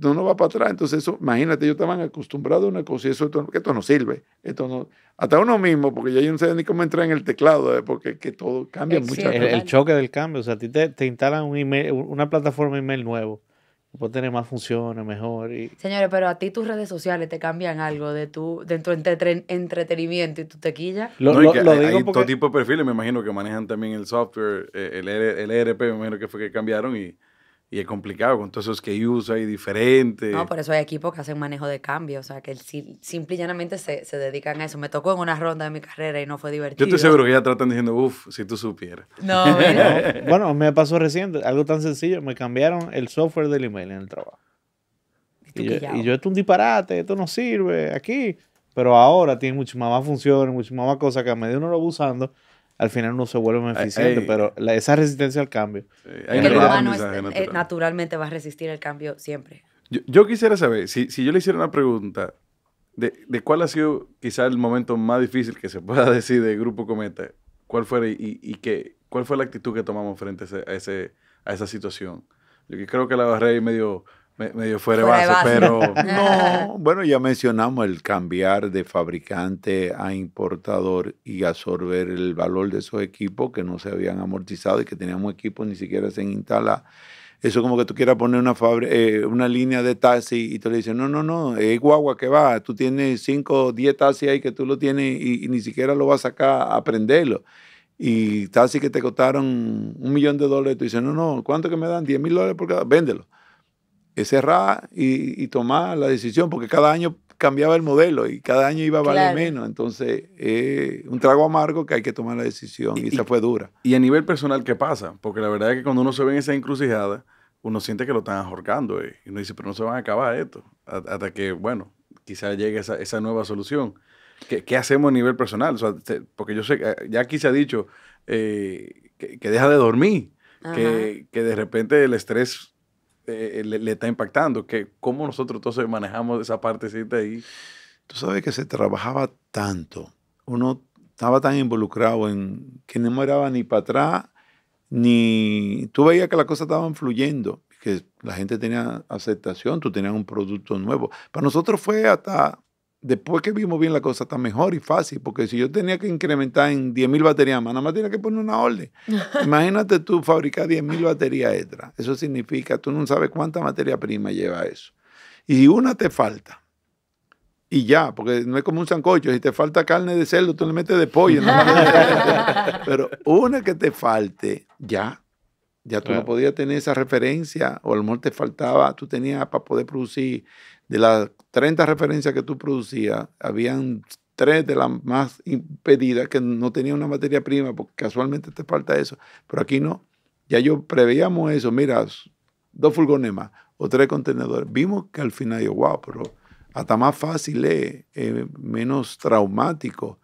tú no vas para atrás. Entonces, eso, imagínate, ellos estaban acostumbrados a una cosa y eso, esto, no sirve. Esto no, hasta uno mismo, porque ya yo no sé ni cómo entrar en el teclado, porque que todo cambia mucho. El, choque del cambio, o sea, a ti te, instalan un email, una plataforma email nuevo. Puedes tener más funciones, mejor. Y... Señores, pero a ti tus redes sociales te cambian algo de tu, de tu entretenimiento y tu tequilla. Lo, hay, todo tipo de perfiles, me imagino que manejan también el software, el, el ERP, me imagino que fue que cambiaron y y es complicado con todos esos que usa y diferente. No, por eso hay equipos que hacen manejo de cambio, o sea, que simple y llanamente se, dedican a eso. Me tocó en una ronda de mi carrera y no fue divertido. Yo estoy seguro que ya tratan diciendo, uff, si tú supieras. No, mira. bueno, me pasó reciente algo tan sencillo, me cambiaron el software del email en el trabajo. Y yo, esto es un disparate, esto no sirve, aquí. Pero ahora tiene muchas más funciones, muchas más cosas que a medida uno lo va usando, al final no se vuelve más eficiente, pero esa resistencia al cambio. el eh, naturalmente va a resistir el cambio siempre. Yo, quisiera saber, si, yo le hiciera una pregunta de, cuál ha sido quizá el momento más difícil que se pueda decir de Grupo Cometa, cuál fue y, qué, cuál fue la actitud que tomamos frente a, ese, a, esa situación. Yo creo que la y medio medio fuera, de base, pero no. Bueno, ya mencionamos el cambiar de fabricante a importador y absorber el valor de esos equipos que no se habían amortizado y que teníamos equipos ni siquiera se instala. Eso como que tú quieras poner una, eh, una línea de taxi y tú le dices, no, no, no, es guagua que va, tú tienes 5 o 10 taxis ahí que tú lo tienes y, ni siquiera lo vas a sacar a aprenderlo y taxis que te costaron un millón de dólares, tú dices, no, no, ¿cuánto que me dan? 10 mil dólares por cada, véndelo es cerrar y, tomar la decisión, porque cada año cambiaba el modelo y cada año iba a valer menos. Entonces, es eh, un trago amargo que hay que tomar la decisión y, esa fue dura. Y a nivel personal, ¿qué pasa? Porque la verdad es que cuando uno se ve en esa encrucijada, uno siente que lo están ahorcando eh, y uno dice, pero no se van a acabar esto, hasta que, bueno, quizás llegue esa, esa nueva solución. ¿Qué, hacemos a nivel personal? porque yo sé, ya aquí se ha dicho eh, que, deja de dormir, que, que de repente el estrés eh, eh, le, está impactando, que cómo nosotros todos manejamos esa partecita ahí. Tú sabes que se trabajaba tanto, uno estaba tan involucrado en que no miraba ni para atrás, ni tú veías que las cosas estaban fluyendo, que la gente tenía aceptación, tú tenías un producto nuevo. Para nosotros fue hasta después que vimos bien la cosa, está mejor y fácil, porque si yo tenía que incrementar en 10.000 baterías más, nada más tenía que poner una orden. Imagínate tú fabricar 10.000 baterías extra. Eso significa, tú no sabes cuánta materia prima lleva eso. Y si una te falta, y ya, porque no es como un sancocho, si te falta carne de cerdo, tú le metes de pollo. Pero una que te falte, ya. Ya tú no podías tener esa referencia, o a lo te faltaba, tú tenías para poder producir de las 30 referencias que tú producías, habían tres de las más impedidas que no tenían una materia prima, porque casualmente te falta eso. Pero aquí no. Ya yo preveíamos eso. Mira, dos furgones más o tres contenedores. Vimos que al final yo, wow, pero hasta más fácil menos traumático.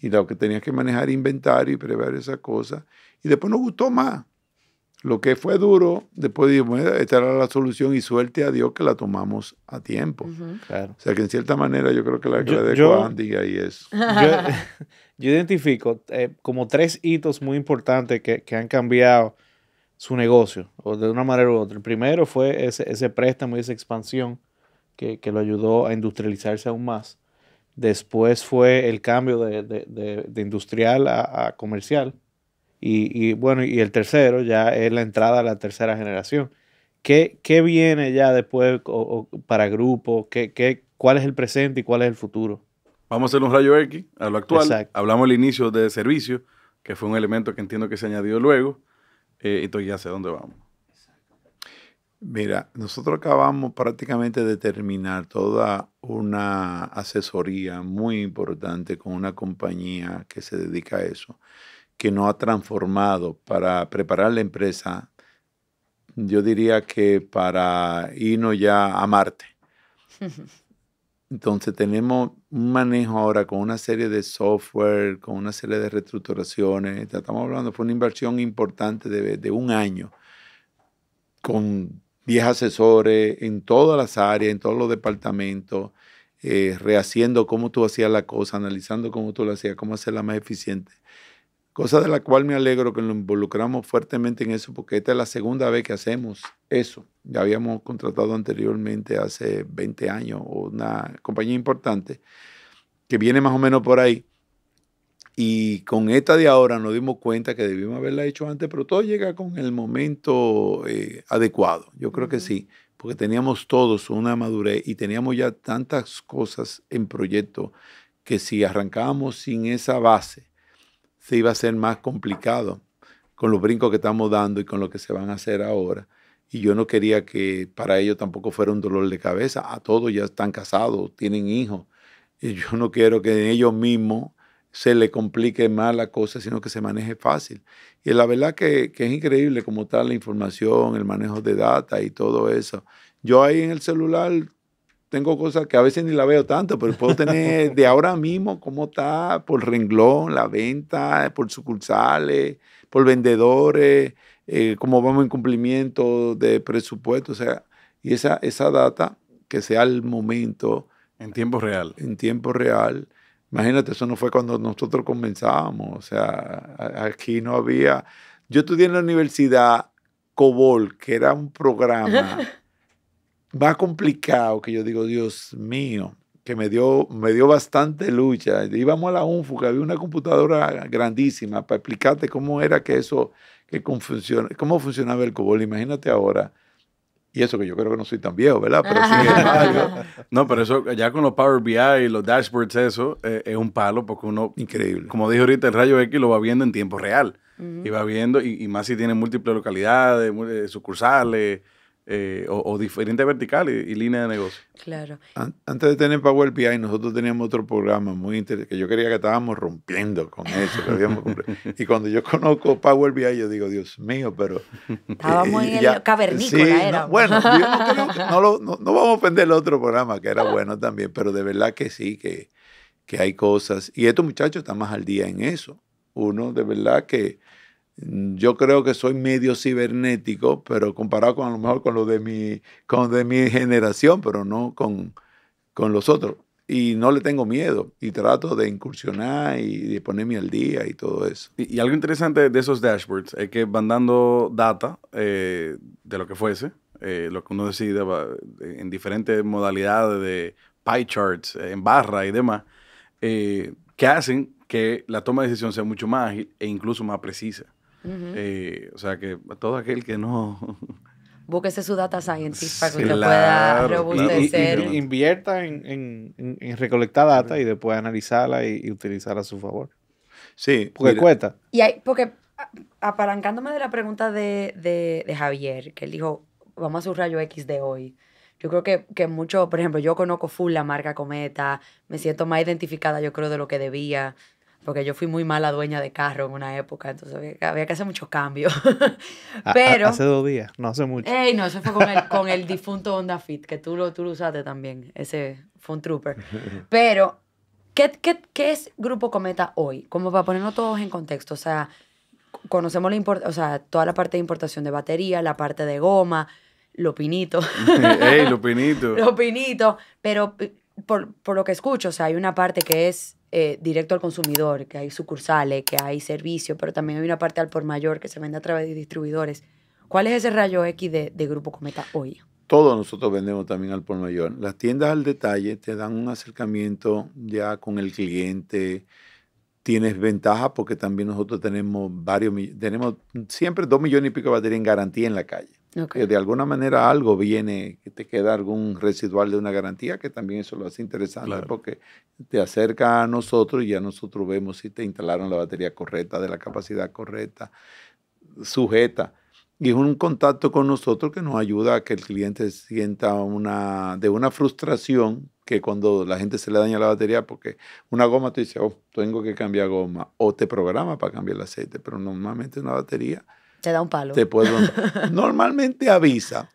Y lo que tenías que manejar inventario y prever esas cosas. Y después nos gustó más. Lo que fue duro, después dijimos, esta era la solución y suerte a Dios que la tomamos a tiempo. claro. O sea que en cierta manera yo creo que la que de Andy ahí es. Yo, yo identifico eh, como tres hitos muy importantes que, que, han cambiado su negocio, o de una manera u otra. El primero fue ese, ese préstamo y esa expansión que, que, lo ayudó a industrializarse aún más. Después fue el cambio de, de, de, de industrial a, a comercial y, y, bueno, y el tercero ya es la entrada a la tercera generación. ¿Qué, viene ya después para grupo? ¿Qué, qué, cuál es el presente y cuál es el futuro? Vamos a hacer un rayo X a lo actual. Hablamos el inicio de servicio, que fue un elemento que entiendo que se añadió luego. Eh, entonces ya sé dónde vamos. Mira, nosotros acabamos prácticamente de terminar toda una asesoría muy importante con una compañía que se dedica a eso que no ha transformado para preparar la empresa, yo diría que para irnos ya a Marte. Entonces tenemos un manejo ahora con una serie de software, con una serie de reestructuraciones. Estamos hablando, fue una inversión importante de, un año, con 10 asesores en todas las áreas, en todos los departamentos, eh, rehaciendo cómo tú hacías la cosa, analizando cómo tú lo hacías, cómo hacerla más eficiente cosa de la cual me alegro que lo involucramos fuertemente en eso, porque esta es la segunda vez que hacemos eso. Ya habíamos contratado anteriormente, hace 20 años, una compañía importante que viene más o menos por ahí. Y con esta de ahora nos dimos cuenta que debimos haberla hecho antes, pero todo llega con el momento eh, adecuado. Yo creo que sí, porque teníamos todos una madurez y teníamos ya tantas cosas en proyecto que si arrancábamos sin esa base, se iba a ser más complicado con los brincos que estamos dando y con lo que se van a hacer ahora. Y yo no quería que para ellos tampoco fuera un dolor de cabeza. A todos ya están casados, tienen hijos. Y yo no quiero que en ellos mismos se le complique más la cosa, sino que se maneje fácil. Y la verdad que, que, es increíble como está la información, el manejo de data y todo eso. Yo ahí en el celular tengo cosas que a veces ni la veo tanto, pero puedo tener de ahora mismo cómo está por renglón, la venta, por sucursales, por vendedores, eh, cómo vamos en cumplimiento de presupuesto, o sea, y esa, esa data que sea el momento. En tiempo real. En tiempo real. Imagínate, eso no fue cuando nosotros comenzábamos, o sea, aquí no había... Yo estudié en la universidad COBOL, que era un programa más complicado que yo digo, Dios mío, que me dio, me dio bastante lucha. Íbamos a la UNFU, que había una computadora grandísima para explicarte cómo era que eso, que cómo, cómo funcionaba el cobol. Imagínate ahora. Y eso que yo creo que no soy tan viejo, ¿verdad? Pero sí No, pero eso ya con los Power BI y los dashboards, eso eh, es un palo porque uno. Increíble. Como dijo ahorita, el rayo X lo va viendo en tiempo real. Y va viendo, y, y más si tiene múltiples localidades, eh, sucursales. Eh, o, diferentes verticales y, líneas de negocio. Claro. antes de tener Power BI, nosotros teníamos otro programa muy interesante, que yo quería que estábamos rompiendo con eso. y cuando yo conozco Power BI, yo digo, Dios mío, pero... Eh, estábamos eh, en el cavernícola, era. bueno, no, vamos a ofender el otro programa, que era bueno también, pero de verdad que sí, que, que hay cosas. Y estos muchachos están más al día en eso. Uno, de verdad que yo creo que soy medio cibernético, pero comparado con a lo mejor con lo de mi, de mi generación, pero no con, los otros. Y no le tengo miedo y trato de incursionar y de ponerme al día y todo eso. Y, algo interesante de esos dashboards es que van dando data eh, de lo que fuese, eh, lo que uno decide en diferentes modalidades de pie charts, eh, en barra y demás, que hacen que la toma de decisión sea mucho más ágil e incluso más precisa. Eh, o sea que todo aquel que no... Búsquese su data scientist para que usted pueda robustecer. invierta en, en, recolectar data y después analizarla y, utilizarla a su favor. Sí. Porque cuesta. Y hay, porque apalancándome de la pregunta de, Javier, que él dijo, vamos a su rayo X de hoy. Yo creo que, que mucho, por ejemplo, yo conozco full la marca Cometa, me siento más identificada, yo creo, de lo que debía porque yo fui muy mala dueña de carro en una época, entonces había, que hacer muchos cambios. Pero... hace dos días, no hace mucho. Ey, no, eso fue con el, con el, difunto Honda Fit, que tú lo, tú lo usaste también, ese fue trooper. Pero, ¿qué, es Grupo Cometa hoy? Como para ponernos todos en contexto, o sea, conocemos la import o sea, toda la parte de importación de batería, la parte de goma, lo pinito. ¡Ey, lo pinito! lo pinito, pero por, lo que escucho, o sea, hay una parte que es eh, directo al consumidor, que hay sucursales, que hay servicio, pero también hay una parte al por mayor que se vende a través de distribuidores. ¿Cuál es ese rayo X de, de Grupo Cometa hoy? Todos nosotros vendemos también al por mayor. Las tiendas al detalle te dan un acercamiento ya con el cliente, tienes ventaja porque también nosotros tenemos varios, tenemos siempre dos millones y pico de batería en garantía en la calle. Que eh, de alguna manera algo viene, que te queda algún residual de una garantía, que también eso lo hace interesante porque te acerca a nosotros y ya nosotros vemos si te instalaron la batería correcta, de la capacidad correcta, sujeta. Y es un contacto con nosotros que nos ayuda a que el cliente sienta una, de una frustración que cuando la gente se le daña la batería, porque una goma te dice, oh, tengo que cambiar goma, o te programa para cambiar el aceite, pero normalmente una batería te da un palo. Normalmente avisa,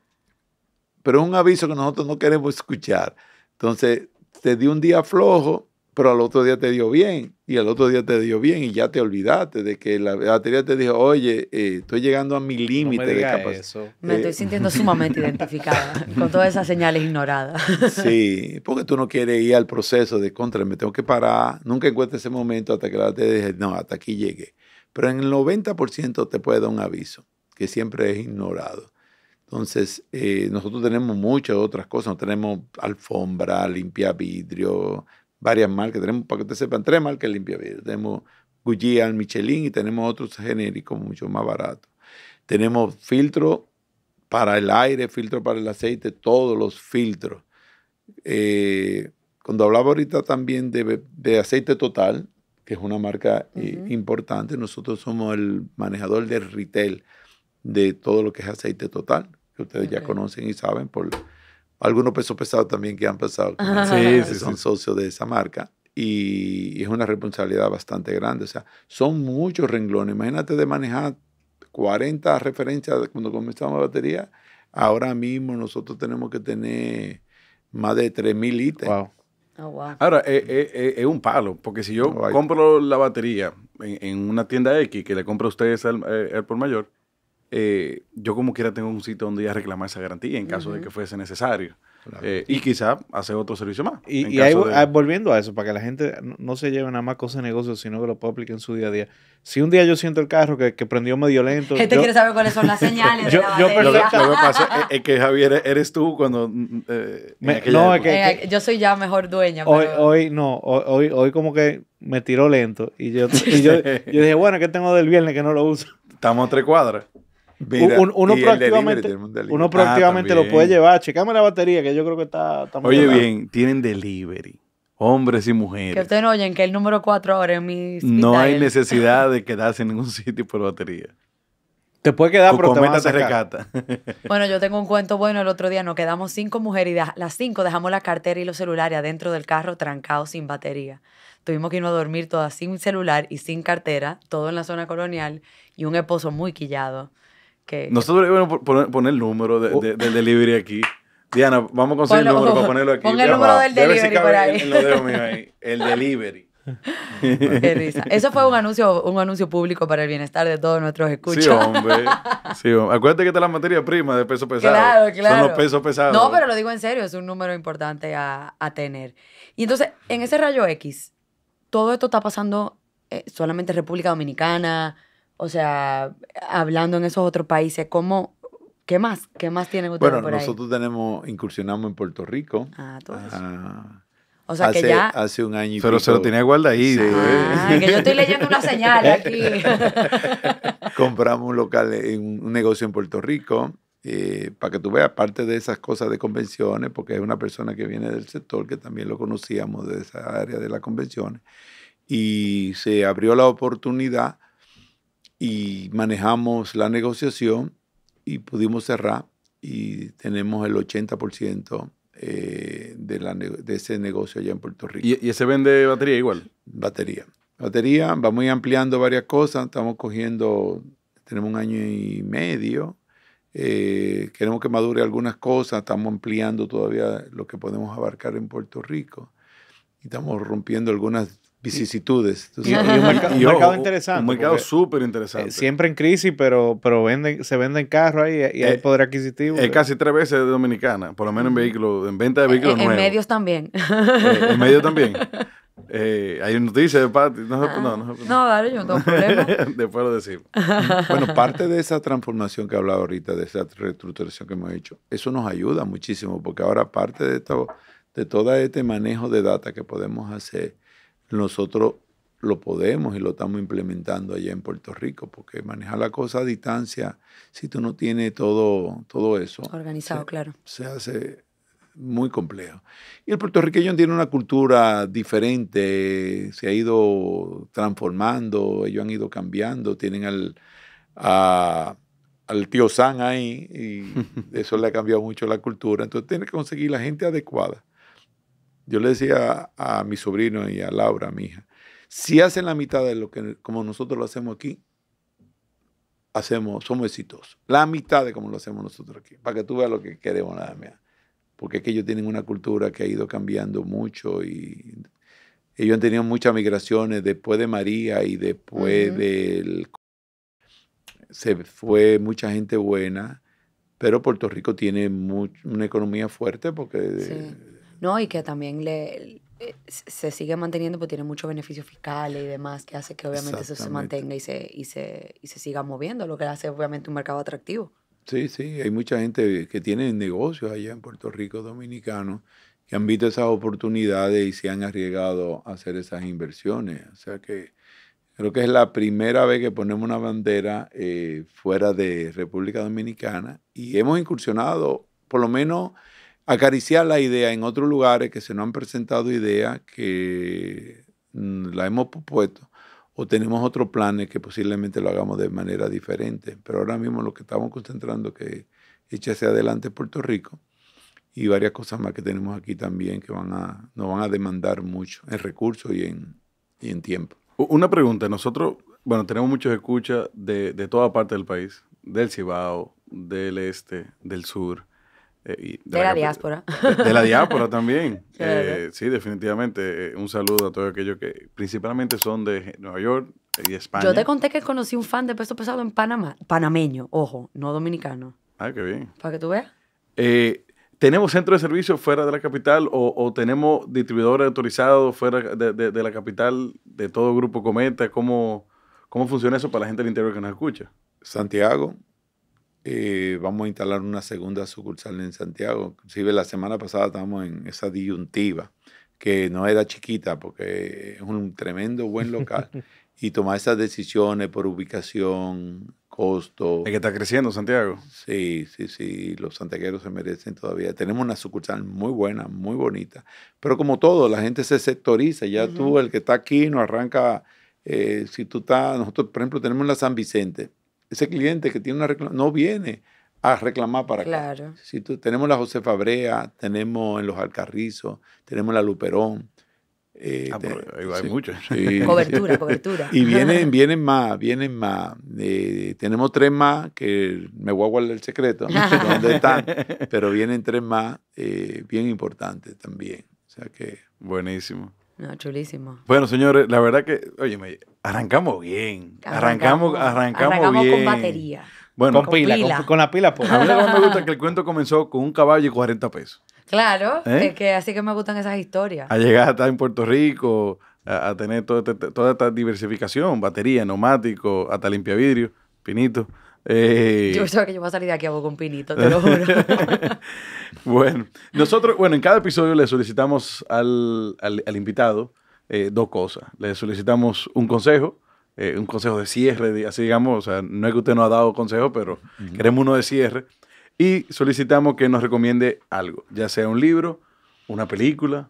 pero es un aviso que nosotros no queremos escuchar. Entonces, te dio un día flojo, pero al otro día te dio bien, y al otro día te dio bien, y ya te olvidaste de que la batería te dijo, oye, eh, estoy llegando a mi límite de capacidad. me estoy eh, sintiendo sumamente identificada con todas esas señales ignoradas. sí, porque tú no quieres ir al proceso de contra, me tengo que parar, nunca encuentres ese momento hasta que la batería dice, no, hasta aquí llegué. Pero en el 90% te puede dar un aviso, que siempre es ignorado. Entonces, eh, nosotros tenemos muchas otras cosas. tenemos alfombra, limpia vidrio, varias marcas. Tenemos, para que te sepan, tres marcas limpia vidrio. Tenemos al Michelin y tenemos otros genéricos mucho más baratos. Tenemos filtro para el aire, filtro para el aceite, todos los filtros. Eh, cuando hablaba ahorita también de aceite total, que es una marca eh, importante. Nosotros somos el manejador de retail de todo lo que es aceite total, que ustedes ya conocen y saben por algunos pesos pesados también que han pasado. Sí, sí, son socios de esa marca y es una responsabilidad bastante grande. O sea, son muchos renglones. Imagínate de manejar 40 referencias cuando comenzamos la batería. Ahora mismo nosotros tenemos que tener más de 3.000 ítems. Wow. Oh, Ahora, eh, eh, eh, es, un palo, porque si yo compro la batería en, una tienda X que le compro a ustedes al, por mayor, yo como quiera tengo un sitio donde ya reclamar esa garantía en caso de que fuese necesario. Eh, y quizá hacer otro servicio más. Y, ahí, volviendo a eso, para que la gente no, se lleve nada más cosas de negocios sino que lo pueda aplicar en su día a día. Si un día yo siento el carro que, prendió medio lento. Gente quiere saber cuáles son las señales. yo, lo, que pasa es, que Javier, e-, eres tú cuando. Mm, mm, eh, no, eh, yo soy ya mejor dueña. Hoy, no, hoy, hoy como que me tiró lento. Y yo, dije, bueno, qué tengo del viernes que no lo uso. Estamos a tres cuadras uno, uno ah, proactivamente, lo puede llevar. Checame la batería, que yo creo que está, está muy Oye, bien, tienen delivery. Hombres y mujeres. Que ustedes no oyen que el número 4 ahora es mi. No hay necesidad de quedarse en ningún sitio por batería. Te puede quedar, pero te, Bueno, yo tengo un cuento bueno. El otro día nos quedamos cinco mujeres y las cinco dejamos la cartera y los celulares adentro del carro trancados sin batería. Tuvimos que irnos a dormir todas sin celular y sin cartera, todo en la zona colonial y un esposo muy quillado. Nosotros íbamos a poner, el número del delivery aquí. Diana, vamos a conseguir el número para ponerlo aquí. Pon el número del delivery por ahí. ahí. El delivery. Eso fue un anuncio, un anuncio público para el bienestar de todos nuestros escuchas. Sí, hombre. Sí, Acuérdate que es la materia prima de peso pesado. Claro, claro. Son los pesos pesados. No, pero lo digo en serio, es un número importante a, tener. Y entonces, en ese rayo X, todo esto está pasando eh, solamente en República Dominicana, o sea, hablando en esos otros países, ¿cómo, ¿qué más? ¿Qué más tienen ustedes bueno, nosotros tenemos, incursionamos en Puerto Rico. Ah, todo eso. o sea que ya. Hace un año y Pero se lo tenía ahí. Ah, que yo estoy leyendo una señal aquí. Compramos un local, un, negocio en Puerto Rico. Eh, para que tú veas, aparte de esas cosas de convenciones, porque es una persona que viene del sector que también lo conocíamos de esa área de las convenciones, y se abrió la oportunidad y manejamos la negociación y pudimos cerrar y tenemos el 80% eh, de, de, ese negocio allá en Puerto Rico. ¿Y, se vende batería igual? Batería. Batería, vamos ampliando varias cosas, estamos cogiendo, tenemos un año y medio, eh, queremos que madure algunas cosas, estamos ampliando todavía lo que podemos abarcar en Puerto Rico y estamos rompiendo algunas vicisitudes. un, mercado, interesante. Un mercado eh, súper interesante. siempre en crisis, pero, pero venden, se venden carros ahí y, hay eh, poder adquisitivo. Es casi tres veces de dominicana, por lo menos en vehículos, en venta de eh, vehículos nuevos. En medios también. en medios también. hay noticias de parte. No, no, no, ah. no, dale, yo no tengo problema. Después lo decimos. bueno, parte de esa transformación que hablado ahorita, de esa reestructuración que hemos hecho, eso nos ayuda muchísimo, porque ahora parte de, todo, de todo este manejo de data que podemos hacer, nosotros lo podemos y lo estamos implementando allá en Puerto Rico, porque manejar la cosa a distancia, si tú no tienes todo, todo eso. Organizado, se, claro. Se hace muy complejo. Y el puertorriqueño tiene una cultura diferente, se ha ido transformando, ellos han ido cambiando, tienen al, al tío San ahí, y eso le ha cambiado mucho la cultura. Entonces tiene que conseguir la gente adecuada yo le decía a, mi sobrino y a Laura, a mi hija, si hacen la mitad de lo que como nosotros lo hacemos aquí, hacemos, somos exitosos. La mitad de como lo hacemos nosotros aquí, para que tú veas lo que queremos nada más. Porque es que ellos tienen una cultura que ha ido cambiando mucho y ellos han tenido muchas migraciones después de María y después del... Se fue mucha gente buena, pero Puerto Rico tiene una economía fuerte porque ¿no? Y que también le, eh, se sigue manteniendo porque tiene muchos beneficios fiscales y demás que hace que obviamente eso se mantenga y se, y, se, y se siga moviendo, lo que hace obviamente un mercado atractivo. Sí, sí, hay mucha gente que tiene negocios allá en Puerto Rico dominicano que han visto esas oportunidades y se han arriesgado a hacer esas inversiones. O sea que creo que es la primera vez que ponemos una bandera eh, fuera de República Dominicana y hemos incursionado por lo menos acariciar la idea en otros lugares que se nos han presentado ideas que mm, la hemos propuesto o tenemos otros planes que posiblemente lo hagamos de manera diferente. Pero ahora mismo lo que estamos concentrando que eche hacia adelante Puerto Rico y varias cosas más que tenemos aquí también que van a, nos van a demandar mucho en recursos y en, en tiempo. Una pregunta, nosotros, bueno, tenemos muchos escuchas de, de toda parte del país, del Cibao, del este, del sur. Eh, de, la, diáspora. De, la diáspora también. Eh, sí, definitivamente. Eh, un saludo a todos aquellos que principalmente son de Nueva York y España. Yo te conté que conocí un fan de peso pesado en Panamá. Panameño, ojo, no dominicano. Ah, qué bien. Para que tú veas. ¿Tenemos centro de servicio fuera de la capital o, tenemos distribuidores autorizados fuera de, la capital de todo Grupo Cometa? ¿Cómo, ¿Cómo funciona eso para la gente del interior que nos escucha? Santiago, eh, vamos a instalar una segunda sucursal en Santiago. Inclusive la semana pasada estábamos en esa disyuntiva, que no era chiquita, porque es un tremendo buen local. y tomar esas decisiones por ubicación, costo. Es que está creciendo Santiago. Sí, sí, sí, los santiagueros se merecen todavía. Tenemos una sucursal muy buena, muy bonita, pero como todo, la gente se sectoriza, ya tú, el que está aquí, no arranca, eh, si tú estás, nosotros por ejemplo tenemos la San Vicente, ese cliente que tiene una reclamación, no viene a reclamar para claro. Si tú, tenemos la Josefa Brea, tenemos en los Alcarrizos, tenemos la Luperón. Eh, ah, hay muchas. cobertura, cobertura. Y vienen, vienen más, vienen más. Eh, tenemos tres más que me voy a guardar el secreto, no sé dónde están, pero vienen tres más eh, bien importantes también. O sea que. Buenísimo. No, chulísimo. Bueno, señores, la verdad que, oye, arrancamos bien. Arrancamos, arrancamos, con batería. Bueno, con, pila, Con, la pila, pues. A mí me gusta que el cuento comenzó con un caballo y 40 pesos. Claro, ¿Eh? es que así que me gustan esas historias. A llegar hasta en Puerto Rico, a, tener este, toda esta diversificación, batería, neumático, hasta limpia vidrio, pinito. Eh, yo pensaba que yo iba a salir de aquí a Bocumpinito, pinito, te lo juro. bueno, nosotros, bueno, en cada episodio le solicitamos al, invitado eh, dos cosas. Le solicitamos un consejo, eh, un consejo de cierre, así digamos, o sea, no es que usted no ha dado consejo, pero queremos uno de cierre. Y solicitamos que nos recomiende algo, ya sea un libro, una película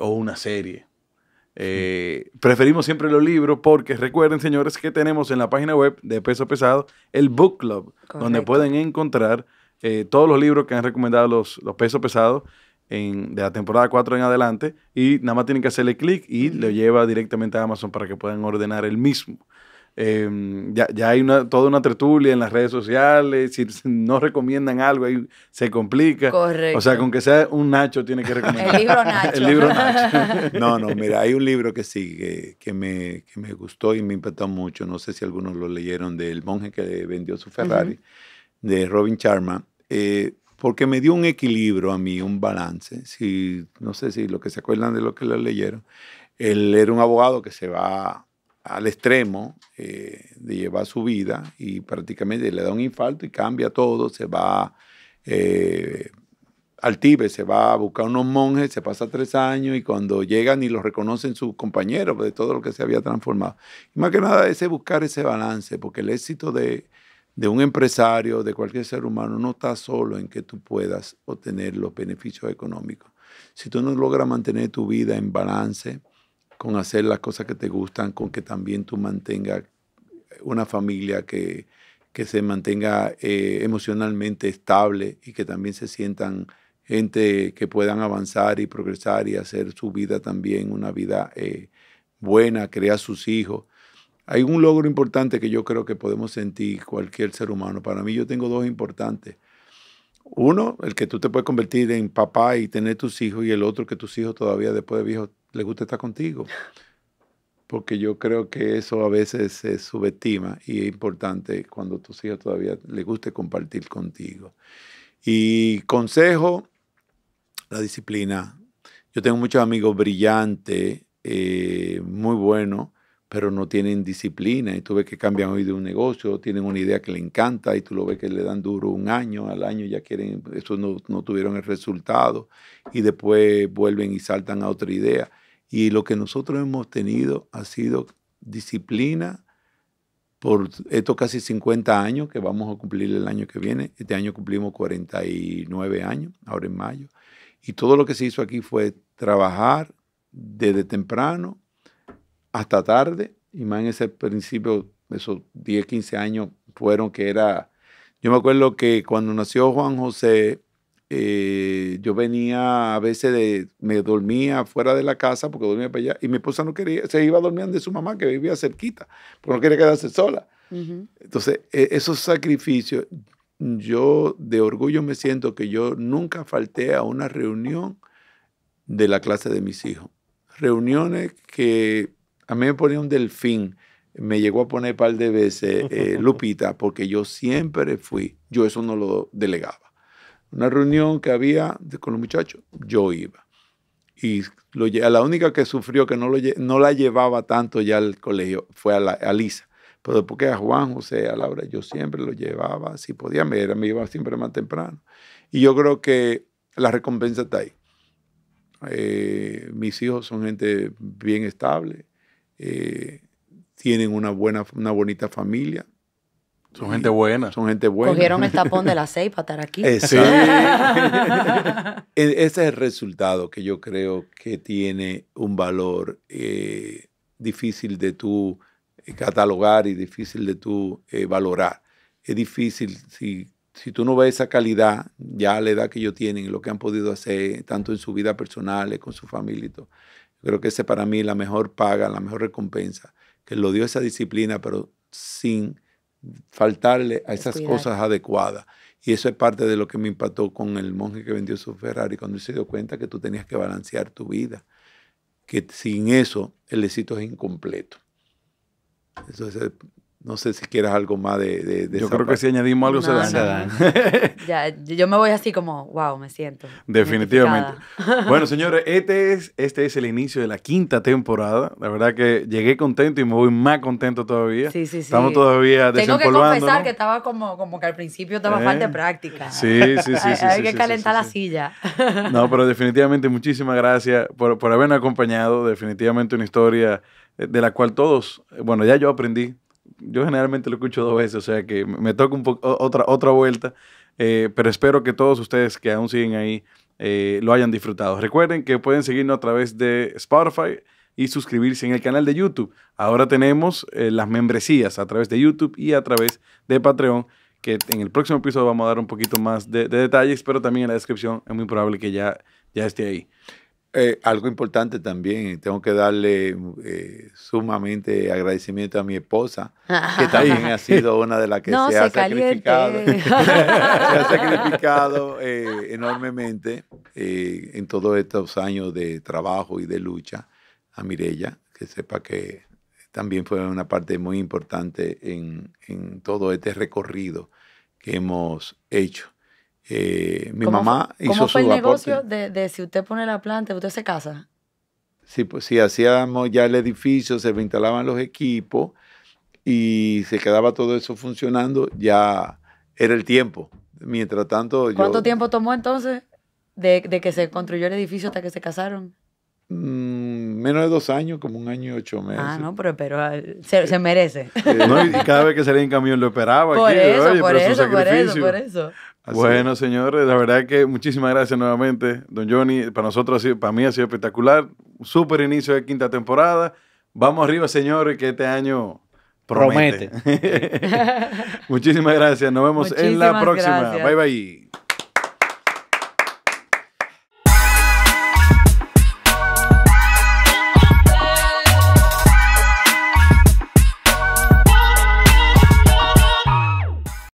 o una serie. Eh, preferimos siempre los libros porque recuerden, señores, que tenemos en la página web de Peso Pesado el Book Club, donde pueden encontrar eh, todos los libros que han recomendado los, Pesos Pesados en, de la temporada 4 en adelante y nada más tienen que hacerle clic y lo lleva directamente a Amazon para que puedan ordenar el mismo. Em, ya, hay toda una tertulia en las redes sociales. Si no recomiendan algo, ahí se complica. Correcto. O sea, con que sea un Nacho, tiene que recomendar. El libro Nacho. El libro Nacho. no, no, mira, hay un libro que sí, que, me, gustó y me impactó mucho. No sé si algunos lo leyeron, de El monje que vendió su Ferrari, de Robin Charma. Eh, porque me dio un equilibrio a mí, un balance. Si, no sé si lo que se acuerdan de lo que lo leyeron. Él era un abogado que se va al extremo eh, de llevar su vida y prácticamente le da un infarto y cambia todo, se va eh, al Tíbet, se va a buscar unos monjes, se pasa tres años y cuando llegan y los reconocen sus compañeros de todo lo que se había transformado. Y más que nada ese buscar ese balance, porque el éxito de, de un empresario, de cualquier ser humano, no está solo en que tú puedas obtener los beneficios económicos. Si tú no logras mantener tu vida en balance, con hacer las cosas que te gustan, con que también tú mantengas eh, una familia que, que se mantenga eh, emocionalmente estable y que también se sientan gente que puedan avanzar y progresar y hacer su vida también una vida eh, buena, crear sus hijos. Hay un logro importante que yo creo que podemos sentir cualquier ser humano. Para mí yo tengo dos importantes. Uno, el que tú te puedes convertir en papá y tener tus hijos y el otro que tus hijos todavía después de viejos le gusta estar contigo. Porque yo creo que eso a veces se subestima y es importante cuando tus hijos todavía les guste compartir contigo. Y consejo, la disciplina. Yo tengo muchos amigos brillantes, eh, muy buenos, pero no tienen disciplina. Y tú ves que cambian hoy de un negocio, tienen una idea que le encanta y tú lo ves que le dan duro un año, al año ya quieren, eso no tuvieron el resultado y después vuelven y saltan a otra idea. Y lo que nosotros hemos tenido ha sido disciplina por estos casi 50 años que vamos a cumplir el año que viene. Este año cumplimos 49 años, ahora en mayo. Y todo lo que se hizo aquí fue trabajar desde temprano hasta tarde. Y más en ese principio, esos 10, 15 años fueron que era... Yo me acuerdo que cuando nació Juan José, eh, yo venía a veces de, me dormía fuera de la casa porque dormía para allá y mi esposa no quería, se iba a dormir de su mamá que vivía cerquita, porque no quería quedarse sola. Entonces, e, esos sacrificios, yo de orgullo me siento que yo nunca falté a una reunión de la clase de mis hijos. Reuniones que a mí me ponía un delfín, me llegó a poner un par de veces eh, Lupita, porque yo siempre fui, yo eso no lo delegaba una reunión que había con los muchachos, yo iba. Y la única que sufrió que no, lo, no la llevaba tanto ya al colegio fue a, la, Lisa. Pero después a Juan, José, a Laura, yo siempre lo llevaba, si podía, me, era, iba siempre más temprano. Y yo creo que la recompensa está ahí. Eh, mis hijos son gente bien estable, eh, tienen una, buena, una bonita familia, son gente buena. Son gente buena. Cogieron el tapón de las seis para estar aquí. Eh, e, ese es el resultado que yo creo que tiene un valor eh, difícil de tú eh, catalogar y difícil de tú valorar. Es difícil si, si tú no ves esa calidad, ya la edad que ellos tienen, lo que han podido hacer, tanto en su vida personal, con su familia y todo. Creo que ese para mí la mejor paga, la mejor recompensa, que lo dio esa disciplina, pero sin faltarle a esas cosas adecuadas. Y eso es parte de lo que me impactó con el monje que vendió su Ferrari, cuando él se dio cuenta que tú tenías que balancear tu vida, que sin eso el éxito es incompleto. Entonces, no sé si quieras algo más de... de, yo creo que si añadimos algo se dan. yo me voy así como, wow, me siento. Definitivamente. bueno, señores, este es, este es el inicio de la quinta temporada. La verdad que llegué contento y me voy más contento todavía. Sí, sí, sí. Estamos todavía Tengo que confesar que estaba como, que al principio estaba ¿Eh? falta de práctica. Sí, sí, sí. Hay que calentar la silla. no, pero definitivamente muchísimas gracias por, por acompañado. Definitivamente una historia eh, de la cual todos, eh, bueno, ya yo aprendí, yo generalmente lo escucho dos veces, o sea que me toca un otra, otra vuelta, eh, pero espero que todos ustedes que aún siguen ahí eh, lo hayan disfrutado. Recuerden que pueden seguirnos a través de Spotify y suscribirse en el canal de YouTube. Ahora tenemos eh, las membresías a través de YouTube y a través de Patreon, que en el próximo episodio vamos a dar un poquito más de, detalles, pero también en la descripción es muy probable que ya, ya esté ahí. Eh, algo importante también, tengo que darle eh, sumamente agradecimiento a mi esposa, que también ha sido una de las que se, ha sacrificado, ha eh, sacrificado enormemente en todos estos años de trabajo y de lucha. A Mirella, que sepa que también fue una parte muy importante en, en todo este recorrido que hemos hecho. Eh, mi mamá hizo ¿cómo fue el negocio de, si usted pone la planta, usted se casa? Sí, pues sí, hacíamos ya el edificio, se instalaban los equipos y se quedaba todo eso funcionando, ya era el tiempo. Mientras tanto... ¿Cuánto tiempo tomó entonces de, que se construyó el edificio hasta que se casaron? Mm, menos de dos años, como un año y ocho meses. Ah, no, pero, ah, se, eh, merece. Eh, cada vez que salía en camión lo esperaba. por, eso por eso, por eso, por eso bueno, señores, la verdad que muchísimas gracias nuevamente, don Johnny. Para nosotros, para mí ha sido espectacular. Súper inicio de quinta temporada. Vamos arriba, señores, que este año promete. muchísimas gracias. Nos vemos en la próxima. Bye, bye.